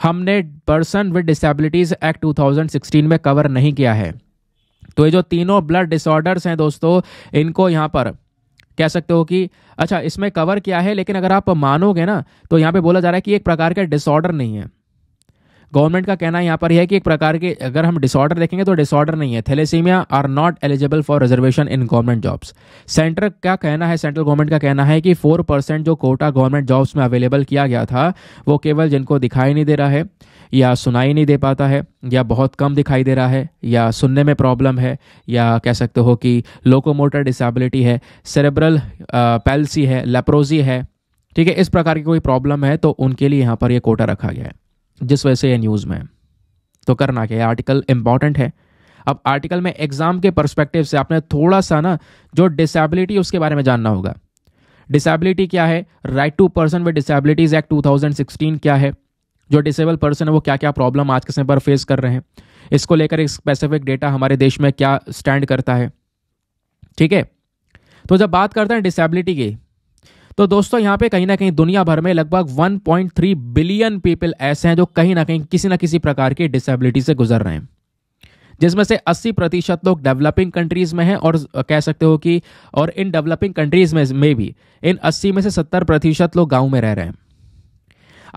हमने पर्सन विद डिसेबिलिटीज़ एक्ट 2016 में कवर नहीं किया है तो ये जो तीनों ब्लड डिसऑर्डर्स हैं दोस्तों इनको यहाँ पर कह सकते हो कि अच्छा इसमें कवर किया है लेकिन अगर आप मानोगे ना तो यहाँ पे बोला जा रहा है कि एक प्रकार का डिसऑर्डर नहीं है गवर्नमेंट का कहना यहाँ पर है कि एक प्रकार के अगर हम डिसऑर्डर देखेंगे तो डिसऑर्डर नहीं है thalassemia are not eligible for reservation in government jobs centre का कहना है सेंट्रल गवर्नमेंट का कहना है कि फोर परसेंट जो कोटा गवर्नमेंट जॉब्स में अवेलेबल किया गया था वो केवल जिनको दिखाई नहीं दे रहा है या सुनाई नहीं दे पाता है या बहुत कम दिखाई दे रहा है या सुनने में प्रॉब्लम है या कह सकते हो कि लोकोमोटर डिसेबिलिटी है सेरेब्रल पैलसी है लेप्रोजी है ठीक है इस प्रकार की कोई प्रॉब्लम है तो उनके लिए यहाँ पर यह कोटा रखा गया है जिस वजह से ये न्यूज़ में तो करना क्या आर्टिकल इम्पॉर्टेंट है अब आर्टिकल में एग्ज़ाम के परस्पेक्टिव से आपने थोड़ा सा ना जो डिसेबिलिटी उसके बारे में जानना होगा डिसेबिलिटी क्या है right to person with disabilities act 2016 क्या है जो डिसेबल पर्सन है वो क्या क्या प्रॉब्लम आज के समय पर फेस कर रहे हैं इसको लेकर एक स्पेसिफिक डेटा हमारे देश में क्या स्टैंड करता है ठीक है तो जब बात करते हैं डिसेबिलिटी की तो दोस्तों यहाँ पे कहीं ना कहीं दुनिया भर में लगभग 1.3 बिलियन पीपल ऐसे हैं जो कहीं ना कहीं किसी ना किसी प्रकार की डिसेबिलिटी से गुजर रहे हैं जिसमें से 80 प्रतिशत लोग डेवलपिंग कंट्रीज में हैं और कह सकते हो कि और इन डेवलपिंग कंट्रीज में में भी इन 80 में से 70 प्रतिशत लोग गाँव में रह रहे हैं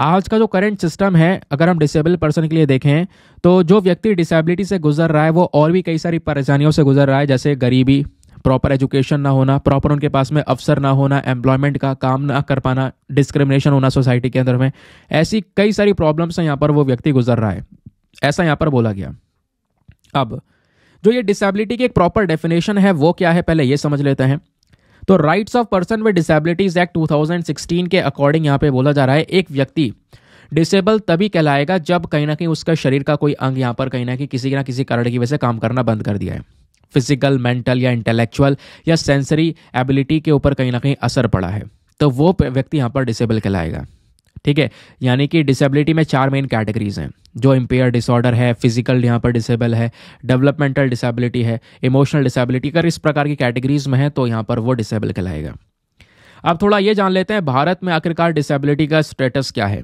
आज का जो करंट सिस्टम है अगर हम डिसेबल पर्सन के लिए देखें तो जो व्यक्ति डिसेबिलिटी से गुजर रहा है वो और भी कई सारी परेशानियों से गुजर रहा है जैसे गरीबी प्रॉपर एजुकेशन ना होना प्रॉपर उनके पास में अवसर ना होना एम्प्लॉयमेंट का काम ना कर पाना डिस्क्रिमिनेशन होना सोसाइटी के अंदर में ऐसी कई सारी प्रॉब्लम्स हैं यहाँ पर वो व्यक्ति गुजर रहा है ऐसा यहाँ पर बोला गया अब जो ये डिसेबिलिटी की एक प्रॉपर डेफिनेशन है वो क्या है पहले ये समझ लेते हैं तो rights of person with disabilities act 2016 के अकॉर्डिंग यहाँ पे बोला जा रहा है एक व्यक्ति डिसेबल तभी कहलाएगा जब कहीं ना कहीं उसका शरीर का कोई अंग यहाँ पर कहीं ना कहीं किसी ना किसी कारण की वजह से काम करना बंद कर दिया है फिजिकल मेंटल या इंटेलेक्चुअल या सेंसरी एबिलिटी के ऊपर कहीं ना कहीं असर पड़ा है तो वो व्यक्ति यहाँ पर डिसेबल कहलाएगा ठीक है यानी कि डिसेबिलिटी में चार मेन कैटेगरीज हैं जो इम्पेयर डिसऑर्डर है फिजिकल यहाँ पर डिसेबल है डेवलपमेंटल डिसेबिलिटी है इमोशनल डिसेबिलिटी अगर इस प्रकार की कैटेगरीज में है तो यहाँ पर वो डिसेबल कहलाएगा अब थोड़ा ये जान लेते हैं भारत में आखिरकार डिसेबिलिटी का स्टेटस क्या है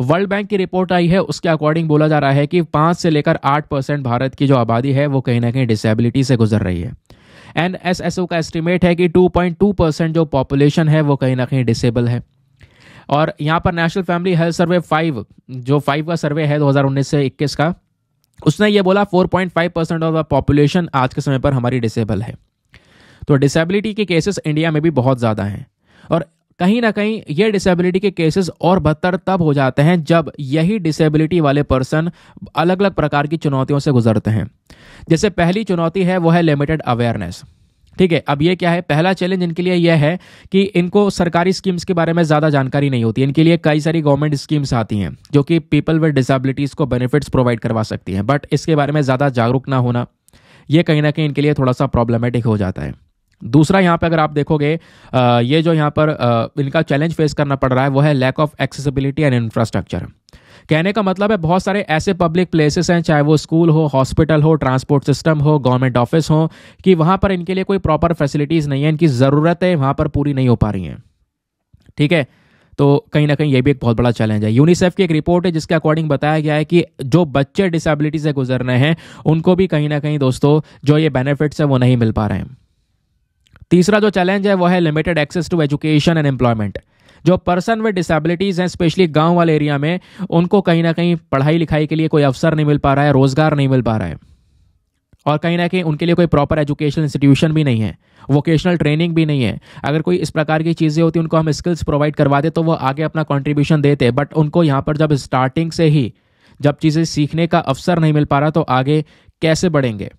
वर्ल्ड बैंक की रिपोर्ट आई है उसके अकॉर्डिंग बोला जा रहा है कि पाँच से लेकर आठ परसेंट भारत की जो आबादी है वो कहीं ना कहीं डिसेबिलिटी से गुजर रही है एन एस एस ओ का एस्टिमेट है कि टू पॉइंट टू परसेंट जो पॉपुलेशन है वो कहीं ना कहीं डिसेबल है और यहाँ पर national family health survey five जो फाइव का सर्वे है उन्नीस से इक्कीस का उसने ये बोला five percent of the population आज के समय पर हमारी डिसेबल है तो डिसेबिलिटी के केसेस इंडिया में भी बहुत ज़्यादा हैं और कहीं ना कहीं ये डिसेबिलिटी के केसेस और बदतर तब हो जाते हैं जब यही डिसेबिलिटी वाले पर्सन अलग अलग प्रकार की चुनौतियों से गुजरते हैं जैसे पहली चुनौती है वो है लिमिटेड अवेयरनेस ठीक है अब ये क्या है पहला चैलेंज इनके लिए यह है कि इनको सरकारी स्कीम्स के बारे में ज़्यादा जानकारी नहीं होती इनके लिए कई सारी गवर्नमेंट स्कीम्स आती हैं जो कि पीपल विद डिसेबिलिटीज़ को बेनिफिट्स प्रोवाइड करवा सकती हैं बट इसके बारे में ज़्यादा जागरूक ना होना ये कहीं ना कहीं इनके लिए थोड़ा सा प्रॉब्लमेटिक हो जाता है दूसरा यहाँ पे अगर आप देखोगे ये जो यहाँ पर इनका चैलेंज फेस करना पड़ रहा है वो है lack of accessibility and infrastructure कहने का मतलब है बहुत सारे ऐसे पब्लिक प्लेसेस हैं चाहे वो स्कूल हो हॉस्पिटल हो ट्रांसपोर्ट सिस्टम हो गवर्नमेंट ऑफिस हो कि वहाँ पर इनके लिए कोई प्रॉपर फैसिलिटीज़ नहीं है इनकी ज़रूरतें वहाँ पर पूरी नहीं हो पा रही हैं ठीक है तो कहीं ना कहीं ये भी एक बहुत बड़ा चैलेंज है यूनिसेफ की एक रिपोर्ट है जिसके अकॉर्डिंग बताया गया है कि जो बच्चे डिसेबिलिटी से गुजर रहे हैं उनको भी कहीं ना कहीं दोस्तों जो ये बेनिफिट्स हैं वो नहीं मिल पा रहे हैं तीसरा जो चैलेंज है वो है limited access to education and employment जो पर्सन विद डिसेबिलिटीज़ हैं स्पेशली गांव वाले एरिया में उनको कहीं ना कहीं पढ़ाई लिखाई के लिए कोई अवसर नहीं मिल पा रहा है रोज़गार नहीं मिल पा रहा है और कहीं ना कहीं उनके लिए कोई प्रॉपर एजुकेशन इंस्टीट्यूशन भी नहीं है वोकेशनल ट्रेनिंग भी नहीं है अगर कोई इस प्रकार की चीज़ें होती उनको हम स्किल्स प्रोवाइड करवा करवाते तो वो आगे अपना कॉन्ट्रीब्यूशन देते बट उनको यहाँ पर जब स्टार्टिंग से ही जब चीज़ें सीखने का अवसर नहीं मिल पा रहा तो आगे कैसे बढ़ेंगे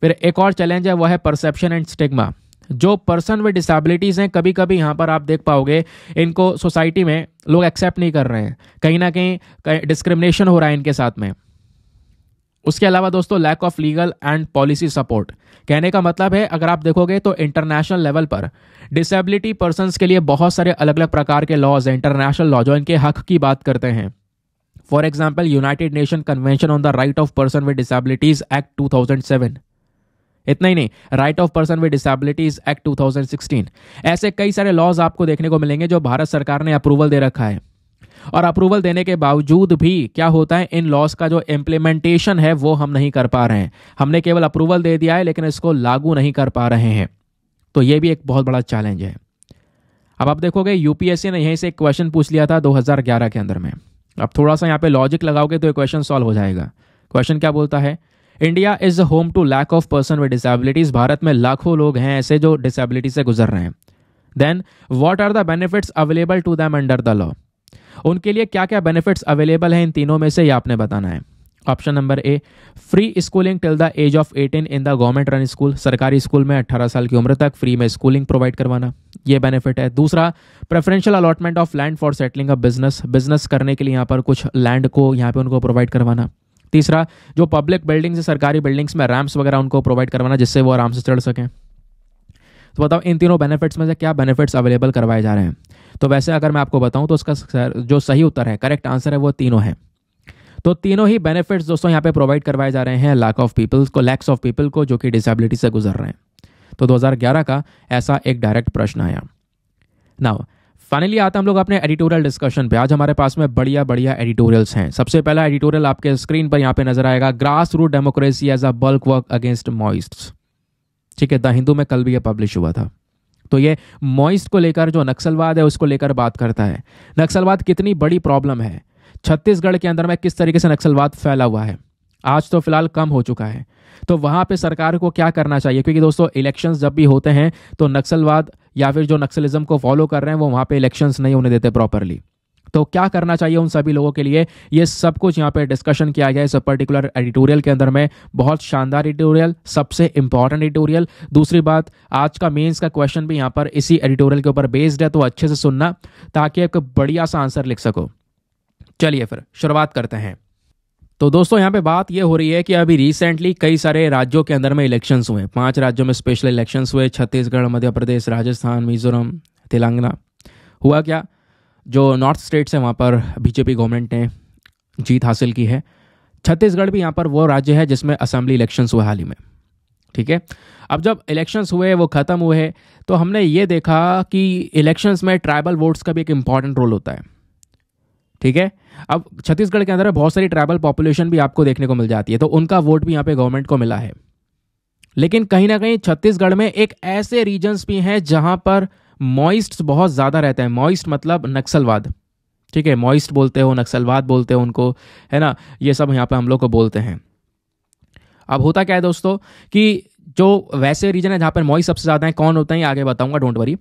फिर एक और चैलेंज है वह है परसेप्शन एंड स्टिग्मा जो पर्सन विद डिसेबिलिटीज़ हैं कभी कभी यहाँ पर आप देख पाओगे इनको सोसाइटी में लोग एक्सेप्ट नहीं कर रहे हैं कहीं ना कहीं डिस्क्रिमिनेशन हो रहा है इनके साथ में उसके अलावा दोस्तों lack of legal and policy support कहने का मतलब है अगर आप देखोगे तो इंटरनेशनल लेवल पर डिसेबिलिटी पर्सनस के लिए बहुत सारे अलग अलग प्रकार के लॉज हैं इंटरनेशनल लॉ जो इनके हक की बात करते हैं for example United Nation convention on the right of person with disabilities act seven इतना ही नहीं right of person with disabilities act 2016 ऐसे कई सारे लॉज आपको देखने को मिलेंगे जो भारत सरकार ने अप्रूवल दे रखा है और अप्रूवल देने के बावजूद भी क्या होता है इन लॉज का जो इम्प्लीमेंटेशन है वो हम नहीं कर पा रहे हैं हमने केवल अप्रूवल दे दिया है लेकिन इसको लागू नहीं कर पा रहे हैं तो ये भी एक बहुत बड़ा चैलेंज है अब आप देखोगे यूपीएससी ने यहीं से एक क्वेश्चन पूछ लिया था 2011 के अंदर में अब थोड़ा सा यहाँ पे लॉजिक लगाओगे तो ये क्वेश्चन सॉल्व हो जाएगा क्वेश्चन क्या बोलता है India is home to lack of person with disabilities Bharat में लाखों लोग हैं ऐसे जो डिसेबिलिटी से गुजर रहे हैं then what are the benefits available to them under the law उनके लिए क्या क्या बेनिफिट्स अवेलेबल हैं इन तीनों में से ये आपने बताना है option number A free schooling till the age of 18 in the government run school सरकारी स्कूल में 18 साल की उम्र तक फ्री में स्कूलिंग प्रोवाइड करवाना ये बेनिफिट है दूसरा preferential allotment of land for settling a business business करने के लिए यहाँ पर कुछ लैंड को यहाँ पे उनको प्रोवाइड करवाना तीसरा जो पब्लिक बिल्डिंग्स है सरकारी बिल्डिंग्स में रैम्प्स वगैरह उनको प्रोवाइड करवाना जिससे वो आराम से चढ़ सकें तो बताओ इन तीनों बेनिफिट्स में से क्या बेनिफिट्स अवेलेबल करवाए जा रहे हैं तो वैसे अगर मैं आपको बताऊं तो उसका जो सही उत्तर है करेक्ट आंसर है वो तीनों है तो तीनों ही बेनिफिट्स दोस्तों यहाँ पे प्रोवाइड करवाए जा रहे हैं लैक ऑफ पीपल्स को लैक्स ऑफ पीपल को जो कि डिसेबिलिटी से गुजर रहे हैं तो 2011 का ऐसा एक डायरेक्ट प्रश्न आया नाउ फाइनली आते हम लोग अपने एडिटोरियल डिस्कशन पे आज हमारे पास में बढ़िया बढ़िया एडिटोरियल्स हैं सबसे पहला एडिटोरियल आपके स्क्रीन पर यहाँ पे नजर आएगा grass root democracy as a bulk work against Maoist ठीक है द हिंदू में कल भी यह पब्लिश हुआ था तो ये मॉइस्ट को लेकर जो नक्सलवाद है उसको लेकर बात करता है नक्सलवाद कितनी बड़ी प्रॉब्लम है छत्तीसगढ़ के अंदर में किस तरीके से नक्सलवाद फैला हुआ है आज तो फिलहाल कम हो चुका है तो वहां पे सरकार को क्या करना चाहिए क्योंकि दोस्तों इलेक्शंस जब भी होते हैं तो नक्सलवाद या फिर जो नक्सलिज्म को फॉलो कर रहे हैं वो वहाँ पे इलेक्शंस नहीं होने देते प्रॉपरली तो क्या करना चाहिए उन सभी लोगों के लिए ये सब कुछ यहाँ पे डिस्कशन किया गया है इस पर्टिकुलर एडिटोरियल के अंदर में बहुत शानदार एडिटोरियल सबसे इंपॉर्टेंट एडिटोरियल दूसरी बात आज का मेंस का क्वेश्चन भी यहाँ पर इसी एडिटोरियल के ऊपर बेस्ड है तो अच्छे से सुनना ताकि एक बढ़िया सा आंसर लिख सको चलिए फिर शुरुआत करते हैं तो दोस्तों यहाँ पे बात ये हो रही है कि अभी रिसेंटली कई सारे राज्यों के अंदर में इलेक्शंस हुए पांच राज्यों में स्पेशल इलेक्शंस हुए छत्तीसगढ़ मध्य प्रदेश राजस्थान मिजोरम तेलंगाना हुआ क्या जो नॉर्थ स्टेट्स हैं वहाँ पर बीजेपी गवर्नमेंट ने जीत हासिल की है छत्तीसगढ़ भी यहाँ पर वो राज्य है जिसमें असेंबली इलेक्शंस हुए हाल ही में ठीक है अब जब इलेक्शंस हुए वो ख़त्म हुए तो हमने ये देखा कि इलेक्शंस में ट्राइबल वोट्स का भी एक इम्पॉर्टेंट रोल होता है ठीक है अब छत्तीसगढ़ के अंदर बहुत सारी ट्राइबल पॉपुलेशन भी आपको देखने को मिल जाती है तो उनका वोट भी यहाँ पे गवर्नमेंट को मिला है लेकिन कहीं ना कहीं छत्तीसगढ़ में एक ऐसे रीजन्स भी हैं जहाँ पर मॉइस्ट बहुत ज़्यादा रहते हैं मॉइस्ट मतलब नक्सलवाद ठीक है मॉइस्ट बोलते हो नक्सलवाद बोलते हो उनको है ना ये सब यहाँ पे हम लोग को बोलते हैं अब होता क्या है दोस्तों कि जो वैसे रीजन है जहाँ पर मॉइस्ट सबसे ज़्यादा है कौन होते हैं आगे बताऊँगा डोंट वरी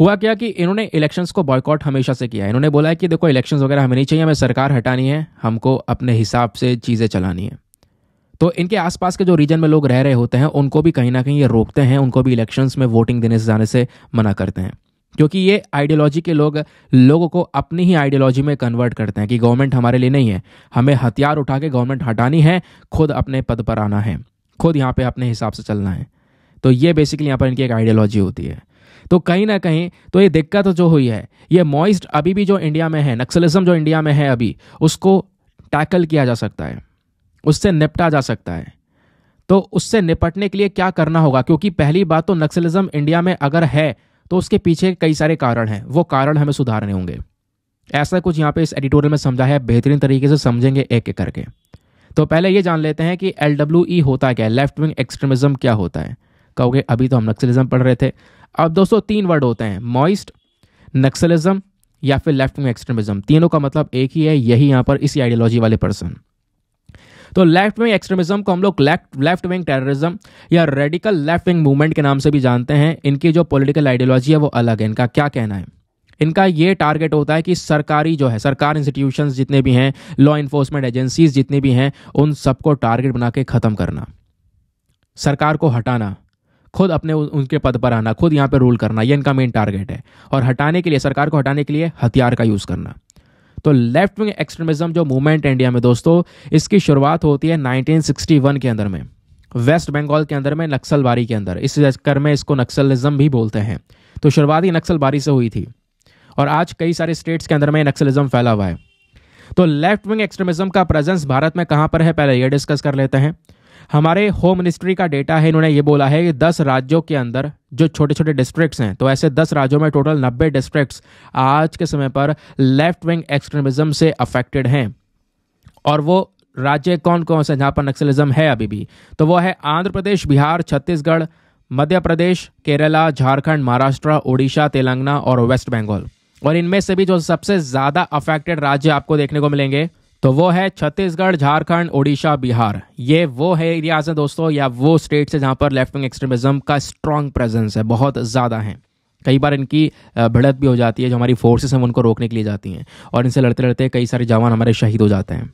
हुआ क्या कि इन्होंने इलेक्शंस को बॉयकॉट हमेशा से किया इन्होंने बोला है कि देखो इलेक्शंस वगैरह हमें नहीं चाहिए हमें सरकार हटानी है हमको अपने हिसाब से चीज़ें चलानी है तो इनके आसपास के जो रीजन में लोग रह रहे होते हैं उनको भी कहीं ना कहीं ये रोकते हैं उनको भी इलेक्शंस में वोटिंग देने से जाने से मना करते हैं क्योंकि ये आइडियोलॉजी के लोग लोगों को अपनी ही आइडियोलॉजी में कन्वर्ट करते हैं कि गवर्नमेंट हमारे लिए नहीं है हमें हथियार उठा के गवर्नमेंट हटानी है खुद अपने पद पर आना है खुद यहाँ पे अपने हिसाब से चलना है तो ये बेसिकली यहाँ पर इनकी एक आइडियोलॉजी होती है तो कहीं ना कहीं तो ये दिक्कत जो हुई है ये मॉइस्ट अभी भी जो इंडिया में है नक्सलिज्म जो इंडिया में है अभी उसको टैकल किया जा सकता है उससे निपटा जा सकता है तो उससे निपटने के लिए क्या करना होगा क्योंकि पहली बात तो नक्सलिज्म इंडिया में अगर है तो उसके पीछे कई सारे कारण हैं वो कारण हमें सुधारने होंगे ऐसा कुछ यहाँ पे इस एडिटोरियल में समझा है बेहतरीन तरीके से समझेंगे एक एक करके तो पहले ये जान लेते हैं कि एल e होता क्या है लेफ्ट विंग एक्सट्रीमिज्म क्या होता है कहोगे अभी तो हम नक्सलिज्म पढ़ रहे थे अब दोस्तों तीन वर्ड होते हैं मॉइस्ट नक्सलिज्म या फिर लेफ्ट विंग एक्सट्रीमिज्म तीनों का मतलब एक ही है यही यहाँ पर इसी आइडियोलॉजी वाले पर्सन तो लेफ्ट विंग एक्सट्रीमिज्म को हम लोग लेफ्ट लेफ्ट विंग टेररिज्म या रेडिकल लेफ्ट विंग मूवमेंट के नाम से भी जानते हैं इनकी जो पॉलिटिकल आइडियोलॉजी है वो अलग है इनका क्या कहना है इनका ये टारगेट होता है कि सरकारी जो है सरकार इंस्टीट्यूशन जितने भी हैं लॉ इन्फोर्समेंट एजेंसीज जितनी भी हैं उन सबको टारगेट बना के ख़त्म करना सरकार को हटाना खुद अपने उनके पद पर आना खुद यहाँ पर रूल करना ये इनका मेन टारगेट है और हटाने के लिए सरकार को हटाने के लिए हथियार का यूज़ करना तो लेफ्ट विंग एक्सट्रीमिज्म जो मूवमेंट इंडिया में दोस्तों इसकी शुरुआत होती है 1961 के अंदर में वेस्ट बंगाल के अंदर में नक्सलबारी के अंदर इस चक्कर में इसको नक्सलिज्म भी बोलते हैं तो शुरुआत ही नक्सलबारी से हुई थी और आज कई सारे स्टेट्स के अंदर में नक्सलिज्म फैला हुआ है तो लेफ्ट विंग एक्सट्रीमिज्म का प्रेजेंस भारत में कहाँ पर है पहले ये डिस्कस कर लेते हैं हमारे होम मिनिस्ट्री का डेटा है इन्होंने ये बोला है कि दस राज्यों के अंदर जो छोटे छोटे डिस्ट्रिक्ट्स हैं तो ऐसे दस राज्यों में टोटल नब्बे डिस्ट्रिक्ट्स आज के समय पर लेफ्ट विंग एक्सट्रीमिज्म से अफेक्टेड हैं और वो राज्य कौन कौन से जहाँ पर नक्सलिज्म है अभी भी तो वो है आंध्र प्रदेश बिहार छत्तीसगढ़ मध्य प्रदेश केरला झारखंड महाराष्ट्र ओडिशा तेलंगाना और वेस्ट बंगाल और इनमें से भी जो सबसे ज़्यादा अफेक्टेड राज्य आपको देखने को मिलेंगे तो वो है छत्तीसगढ़ झारखंड उड़ीसा बिहार ये वो है एरियाज हैं दोस्तों या वो स्टेट्स है जहाँ पर लेफ्ट विंग एक्सट्रीमिज्म का स्ट्रांग प्रेजेंस है बहुत ज़्यादा है कई बार इनकी भिड़त भी हो जाती है जो हमारी फोर्सेस हैं उनको रोकने के लिए जाती हैं और इनसे लड़ते लड़ते कई सारे जवान हमारे शहीद हो जाते हैं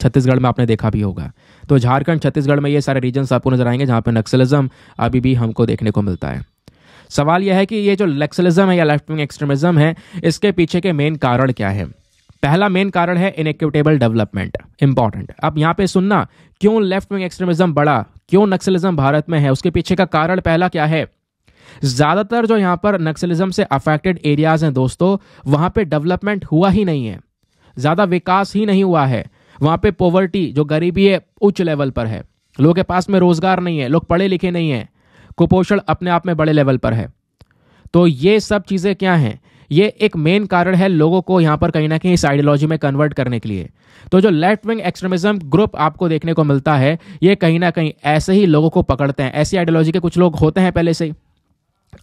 छत्तीसगढ़ में आपने देखा भी होगा तो झारखंड छत्तीसगढ़ में ये सारे रीजन्स आपको नजर आएंगे जहाँ पर नक्सलिज्म अभी भी हमको देखने को मिलता है सवाल यह है कि ये जो नक्सलिज्म है या लेफ्ट विंग एक्सट्रीमिज्म है इसके पीछे के मेन कारण क्या है पहला मेन कारण है इनक्यूटेबल डेवलपमेंट इंपॉर्टेंट अब यहां पे सुनना क्यों लेफ्ट विंग एक्सट्रीमिज्म बढ़ा क्यों नक्सलिज्म भारत में है उसके पीछे का कारण पहला क्या है ज्यादातर जो यहां पर नक्सलिज्म से अफेक्टेड एरियाज हैं दोस्तों वहां पे डेवलपमेंट हुआ ही नहीं है ज्यादा विकास ही नहीं हुआ है वहां पे पॉवर्टी जो गरीबी है उच्च लेवल पर है लोगों के पास में रोजगार नहीं है लोग पढ़े लिखे नहीं है कुपोषण अपने आप में बड़े लेवल पर है तो ये सब चीज़ें क्या हैं ये एक मेन कारण है लोगों को यहाँ पर कहीं ना कहीं इस आइडियोलॉजी में कन्वर्ट करने के लिए तो जो लेफ्ट विंग एक्सट्रीमिज्म ग्रुप आपको देखने को मिलता है ये कहीं ना कहीं ऐसे ही लोगों को पकड़ते हैं ऐसी आइडियोलॉजी के कुछ लोग होते हैं पहले से ही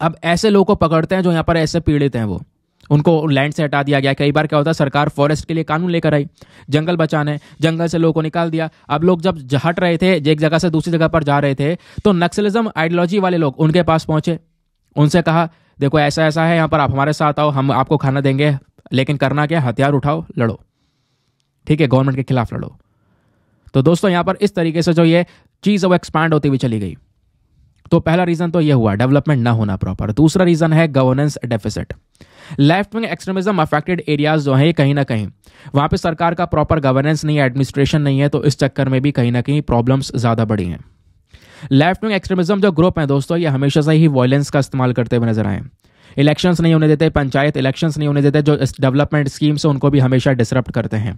अब ऐसे लोगों को पकड़ते हैं जो यहाँ पर ऐसे पीड़ित हैं वो उनको लैंड से हटा दिया गया कई बार क्या होता है सरकार फॉरेस्ट के लिए कानून लेकर आई जंगल बचाने जंगल से लोगों को निकाल दिया अब लोग जब हट रहे थे एक जगह से दूसरी जगह पर जा रहे थे तो नक्सलिज्म आइडियोलॉजी वाले लोग उनके पास पहुंचे उनसे कहा देखो ऐसा ऐसा है यहाँ पर आप हमारे साथ आओ हम आपको खाना देंगे लेकिन करना क्या हथियार उठाओ लड़ो ठीक है गवर्नमेंट के खिलाफ लड़ो तो दोस्तों यहाँ पर इस तरीके से जो ये चीज़ वो एक्सपैंड होती हुई चली गई तो पहला रीज़न तो ये हुआ डेवलपमेंट ना होना प्रॉपर दूसरा रीज़न है governance deficit left wing extremism affected areas जो हैं कहीं ना कहीं वहाँ पे सरकार का प्रॉपर गवर्नेंस नहीं है एडमिनिस्ट्रेशन नहीं है तो इस चक्कर में भी कहीं ना कहीं प्रॉब्लम्स ज़्यादा बढ़ी हैं लेफ्ट विंग एक्सट्रीमिज्म जो ग्रुप है दोस्तों ये हमेशा से ही वायलेंस का इस्तेमाल करते हुए नजर आए इलेक्शंस नहीं होने देते पंचायत इलेक्शंस नहीं होने देते जो डेवलपमेंट स्कीम्स उनको भी हमेशा डिसरप्ट करते हैं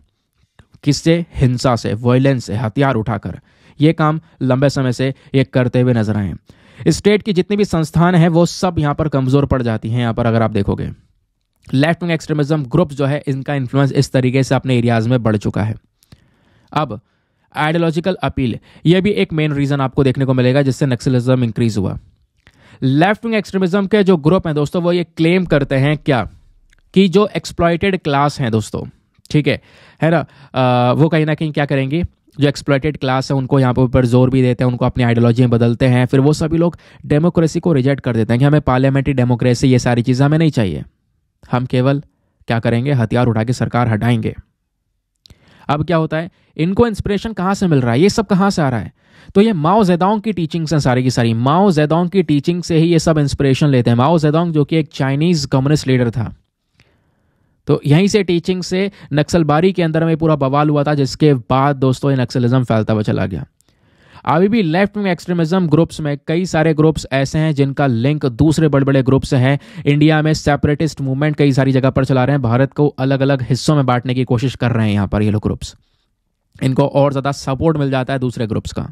किससे हिंसा से वायलेंस से हथियार उठाकर ये काम लंबे समय से ये करते हुए नजर आए स्टेट की जितनी भी संस्थान हैं वो सब यहाँ पर कमज़ोर पड़ जाती हैं यहाँ पर अगर आप देखोगे लेफ्ट विंग एक्सट्रीमिज्म ग्रुप जो है इनका इन्फ्लुएंस इस तरीके से अपने एरियाज में बढ़ चुका है अब आइडियोलॉजिकल अपील यह भी एक मेन रीज़न आपको देखने को मिलेगा जिससे नक्सलिज्म इंक्रीज हुआ लेफ्ट विंग एक्सट्रीमिज्म के जो ग्रुप हैं दोस्तों वो ये क्लेम करते हैं क्या कि जो एक्सप्लॉयटेड क्लास हैं दोस्तों ठीक है है ना आ, वो कहीं ना कहीं क्या करेंगे जो एक्सप्लॉयटेड क्लास है उनको यहाँ पर ऊपर जोर भी देते हैं उनको अपनी आइडियोलॉजी में बदलते हैं फिर वो सभी लोग डेमोक्रेसी को रिजेक्ट कर देते हैं कि हमें पार्लियामेंट्री डेमोक्रेसी ये सारी चीज़ें हमें नहीं चाहिए हम केवल क्या करेंगे हथियार उठा के सरकार हटाएंगे अब क्या होता है इनको इंस्पिरेशन कहाँ से मिल रहा है ये सब कहाँ से आ रहा है तो ये माओ जेदोंग की टीचिंग्स हैं सारी की सारी माओ जैदोंग की टीचिंग से ही ये सब इंस्पिरेशन लेते हैं माओ जैदोंग जो कि एक चाइनीज कम्युनिस्ट लीडर था तो यहीं से टीचिंग से नक्सलबारी के अंदर में पूरा बवाल हुआ था जिसके बाद दोस्तों ये नक्सलिज्म फैलता हुआ चला गया अभी भी लेफ्ट में एक्सट्रीमिज्म ग्रुप्स में कई सारे ग्रुप्स ऐसे हैं जिनका लिंक दूसरे बड़े बड़े ग्रुप्स हैं इंडिया में सेपरेटिस्ट मूवमेंट कई सारी जगह पर चला रहे हैं भारत को अलग अलग हिस्सों में बांटने की कोशिश कर रहे हैं यहाँ पर ये लोग ग्रुप्स इनको और ज़्यादा सपोर्ट मिल जाता है दूसरे ग्रुप्स का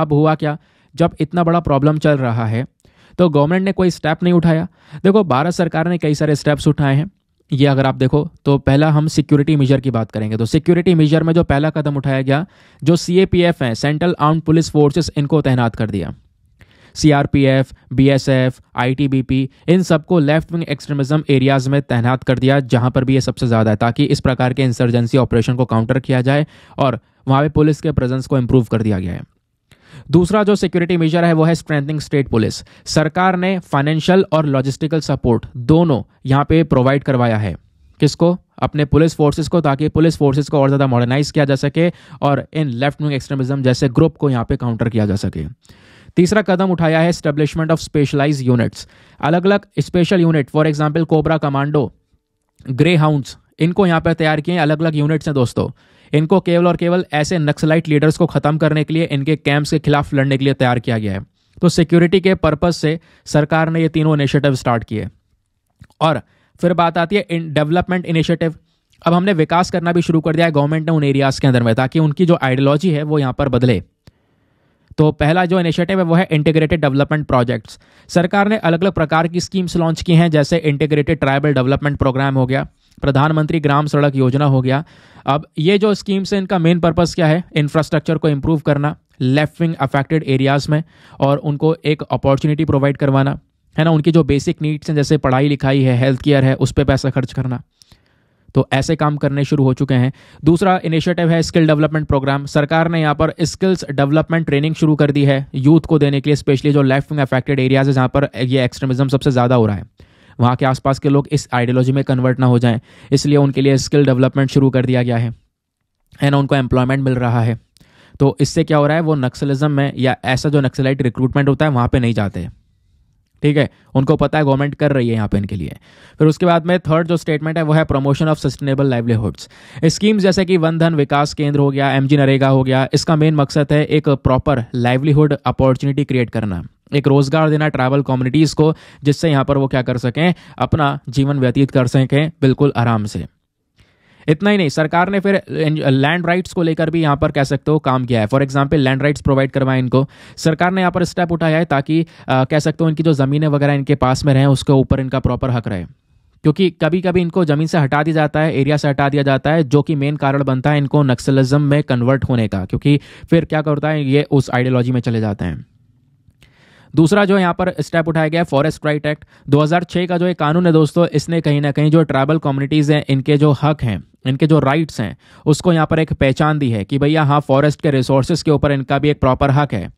अब हुआ क्या जब इतना बड़ा प्रॉब्लम चल रहा है तो गवर्नमेंट ने कोई स्टेप नहीं उठाया देखो भारत सरकार ने कई सारे स्टेप्स उठाए हैं ये अगर आप देखो तो पहला हम सिक्योरिटी मेजर की बात करेंगे तो सिक्योरिटी मेजर में जो पहला कदम उठाया गया जो सी ए पी एफ हैं सेंट्रल आर्म्ड पुलिस फोर्सेस इनको तैनात कर दिया C R P F B S F I T B P इन सबको लेफ्ट विंग एक्सट्रीमिज्म एरियाज में तैनात कर दिया जहाँ पर भी ये सबसे ज़्यादा है ताकि इस प्रकार के इंसर्जेंसी ऑपरेशन को काउंटर किया जाए और वहाँ पे पुलिस के प्रेजेंस को इम्प्रूव कर दिया गया है दूसरा जो सिक्योरिटी मेजर है वो है स्ट्रेंथनिंग स्टेट पुलिस सरकार ने फाइनेंशियल और लॉजिस्टिकल सपोर्ट दोनों यहाँ पे प्रोवाइड करवाया है किसको अपने पुलिस फोर्सेस को ताकि पुलिस फोर्सेस को और ज़्यादा मॉडर्नाइज किया जा सके और इन लेफ्ट विंग एक्सट्रीमिज्म जैसे ग्रुप को यहाँ पे काउंटर किया जा सके तीसरा कदम उठाया है स्टेब्लिशमेंट ऑफ स्पेशलाइज यूनिट्स अलग अलग special unit for example COBRA commando Greyhounds इनको यहाँ पर तैयार किए अलग अलग यूनिट्स हैं दोस्तों इनको केवल और केवल ऐसे नक्सलाइट लीडर्स को खत्म करने के लिए इनके कैंप्स के खिलाफ लड़ने के लिए तैयार किया गया है तो सिक्योरिटी के पर्पज से सरकार ने ये तीनों इनिशिएटिव स्टार्ट किए और फिर बात आती है डेवलपमेंट इनिशिएटिव अब हमने विकास करना भी शुरू कर दिया है गवर्नमेंट ने उन एरियाज़ के अंदर में ताकि उनकी जो आइडियोलॉजी है वो यहाँ पर बदले तो पहला जो इनिशिएटिव है वो है इंटीग्रेटेड डेवलपमेंट प्रोजेक्ट्स सरकार ने अलग अलग प्रकार की स्कीम्स लॉन्च की हैं जैसे इंटीग्रेटेड ट्राइबल डेवलपमेंट प्रोग्राम हो गया प्रधानमंत्री ग्राम सड़क योजना हो गया अब ये जो स्कीम्स है इनका मेन पर्पस क्या है इंफ्रास्ट्रक्चर को इम्प्रूव करना लेफ्ट विंग अफेक्टेड एरियाज में और उनको एक अपॉर्चुनिटी प्रोवाइड करवाना है ना उनकी जो बेसिक नीड्स हैं जैसे पढ़ाई लिखाई है हेल्थ केयर है उस पर पैसा खर्च करना तो ऐसे काम करने शुरू हो चुके हैं दूसरा इनिशिएटिव है स्किल डेवलपमेंट प्रोग्राम सरकार ने यहाँ पर स्किल्स डेवलपमेंट ट्रेनिंग शुरू कर दी है यूथ को देने के लिए स्पेशली जो लेफ्ट विंग अफेक्टेड एरियाज है जहाँ पर ये एक्सट्रीमिज्म सबसे ज़्यादा हो रहा है वहाँ के आसपास के लोग इस आइडियोलॉजी में कन्वर्ट ना हो जाएं इसलिए उनके लिए स्किल डेवलपमेंट शुरू कर दिया गया है है ना उनको एम्प्लॉयमेंट मिल रहा है तो इससे क्या हो रहा है वो नक्सलिज्म में या ऐसा जो नक्सलाइट रिक्रूटमेंट होता है वहाँ पर नहीं जाते ठीक है उनको पता है गवर्नमेंट कर रही है यहाँ पे इनके लिए फिर उसके बाद में थर्ड जो स्टेटमेंट है वो है promotion of sustainable livelihoods schemes जैसे कि वन धन विकास केंद्र हो गया एम नरेगा हो गया इसका मेन मकसद है एक प्रॉपर लाइवलीहुड अपॉर्चुनिटी क्रिएट करना एक रोजगार देना ट्राइबल कम्युनिटीज को जिससे यहाँ पर वो क्या कर सकें अपना जीवन व्यतीत कर सकें बिल्कुल आराम से इतना ही नहीं सरकार ने फिर लैंड राइट्स को लेकर भी यहाँ पर कह सकते हो काम किया है for example land rights provide करवाए इनको सरकार ने यहाँ पर स्टेप उठाया है ताकि आ, कह सकते हो इनकी जो ज़मीनें वगैरह इनके पास में रहें उसके ऊपर इनका प्रॉपर हक रहे क्योंकि कभी कभी इनको ज़मीन से हटा दिया जाता है एरिया से हटा दिया जाता है जो कि मेन कारण बनता है इनको नक्सलिज्म में कन्वर्ट होने का क्योंकि फिर क्या करता है ये उस आइडियोलॉजी में चले जाते हैं दूसरा जो यहाँ पर स्टेप उठाया गया फॉरेस्ट राइट एक्ट 2006 का जो एक कानून है दोस्तों इसने कहीं ना कहीं जो ट्राइबल कम्युनिटीज़ हैं इनके जो हक हैं इनके जो राइट्स हैं उसको यहाँ पर एक पहचान दी है कि भैया हाँ फॉरेस्ट के रिसोर्सेज के ऊपर इनका भी एक प्रॉपर हक है